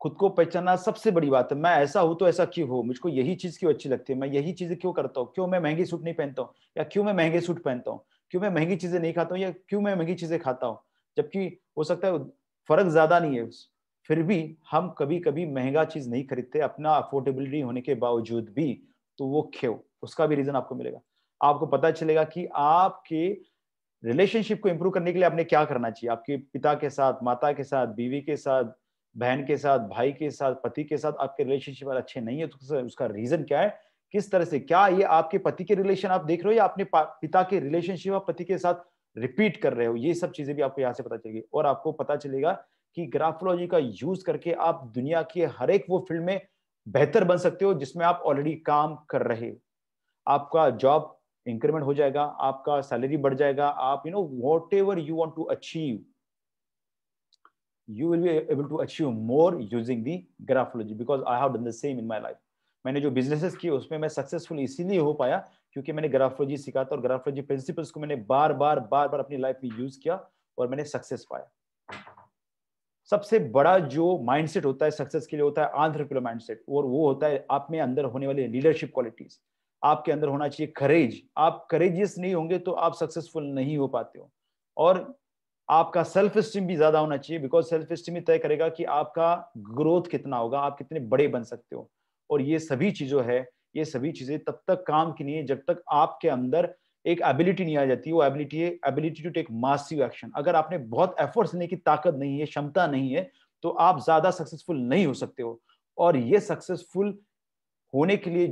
खुद को पहचानना सबसे बड़ी बात है मैं ऐसा हूं तो ऐसा क्यों हो मुझको यही चीज क्यों अच्छी लगती है मैं यही चीज क्यों करता हूँ क्यों मैं महंगी सूट नहीं पहनता हूँ या क्यों मैं महंगे सूट पहनता हूँ क्यों मैं महंगी चीजें नहीं खाता हूँ या क्यों मैं महंगी चीजें खाता हूँ जबकि हो सकता है फर्क ज्यादा नहीं है फिर भी हम कभी कभी महंगा चीज नहीं खरीदते अपना अफोर्डेबिलिटी होने के बावजूद भी तो वो क्यों उसका भी रीजन आपको मिलेगा आपको पता चलेगा कि आपके रिलेशनशिप को इंप्रूव करने के लिए आपने क्या करना चाहिए आपके पिता के साथ माता के साथ बीवी के साथ बहन के साथ भाई के साथ पति के साथ आपके रिलेशनशिप अच्छे नहीं है तो उसका रीजन क्या है किस तरह से क्या ये आपके पति के रिलेशन आप देख रहे हो या अपने पिता के रिलेशनशिप आप पति के साथ रिपीट कर रहे हो ये सब चीजें भी आपको यहाँ से पता चलेगी और आपको पता चलेगा कि ग्राफोलॉजी का यूज करके आप दुनिया के हर एक वो फील्ड में बेहतर बन सकते हो जिसमें आप ऑलरेडी काम कर रहे हो आपका जॉब इंक्रीमेंट हो जाएगा आपका सैलरी बढ़ जाएगा आप you know whatever you want to achieve you will be able to achieve more using the graphology because I have done the same in my life मैंने जो बिजनेसेस किए उसमें मैं सक्सेसफुल इसीलिए हो पाया क्योंकि मैंने ग्राफोलॉजी सिखा था और ग्राफोलॉजी प्रिंसिपल्स को मैंने बार बार बार बार अपनी लाइफ में यूज किया और मैंने सक्सेस पाया सबसे बड़ा जो माइंडसेट होता है सक्सेस के लिए होता है आंध्रप्रलो माइंडसेट और वो होता है आप में अंदर होने वाली लीडरशिप क्वालिटीज आपके अंदर होना चाहिए करेज आप करेजियस नहीं होंगे तो आप सक्सेसफुल नहीं हो पाते हो और आपका सेल्फ स्टीम भी ज्यादा होना चाहिए बिकॉज सेल्फ स्टीम ही तय करेगा कि आपका ग्रोथ कितना होगा आप कितने बड़े बन सकते हो और ये सभी चीजों है ये सभी चीजें तब तक काम की नहीं है जब तक आपके अंदर एक एबिलिटी नहीं आ जाती वो एबिलिटी है ability to take massive action अगर आपने बहुत एफर्ट्स लेने की ताकत नहीं है क्षमता नहीं है तो आप ज्यादा सक्सेसफुल नहीं हो सकते हो और ये सक्सेसफुल होने के लिए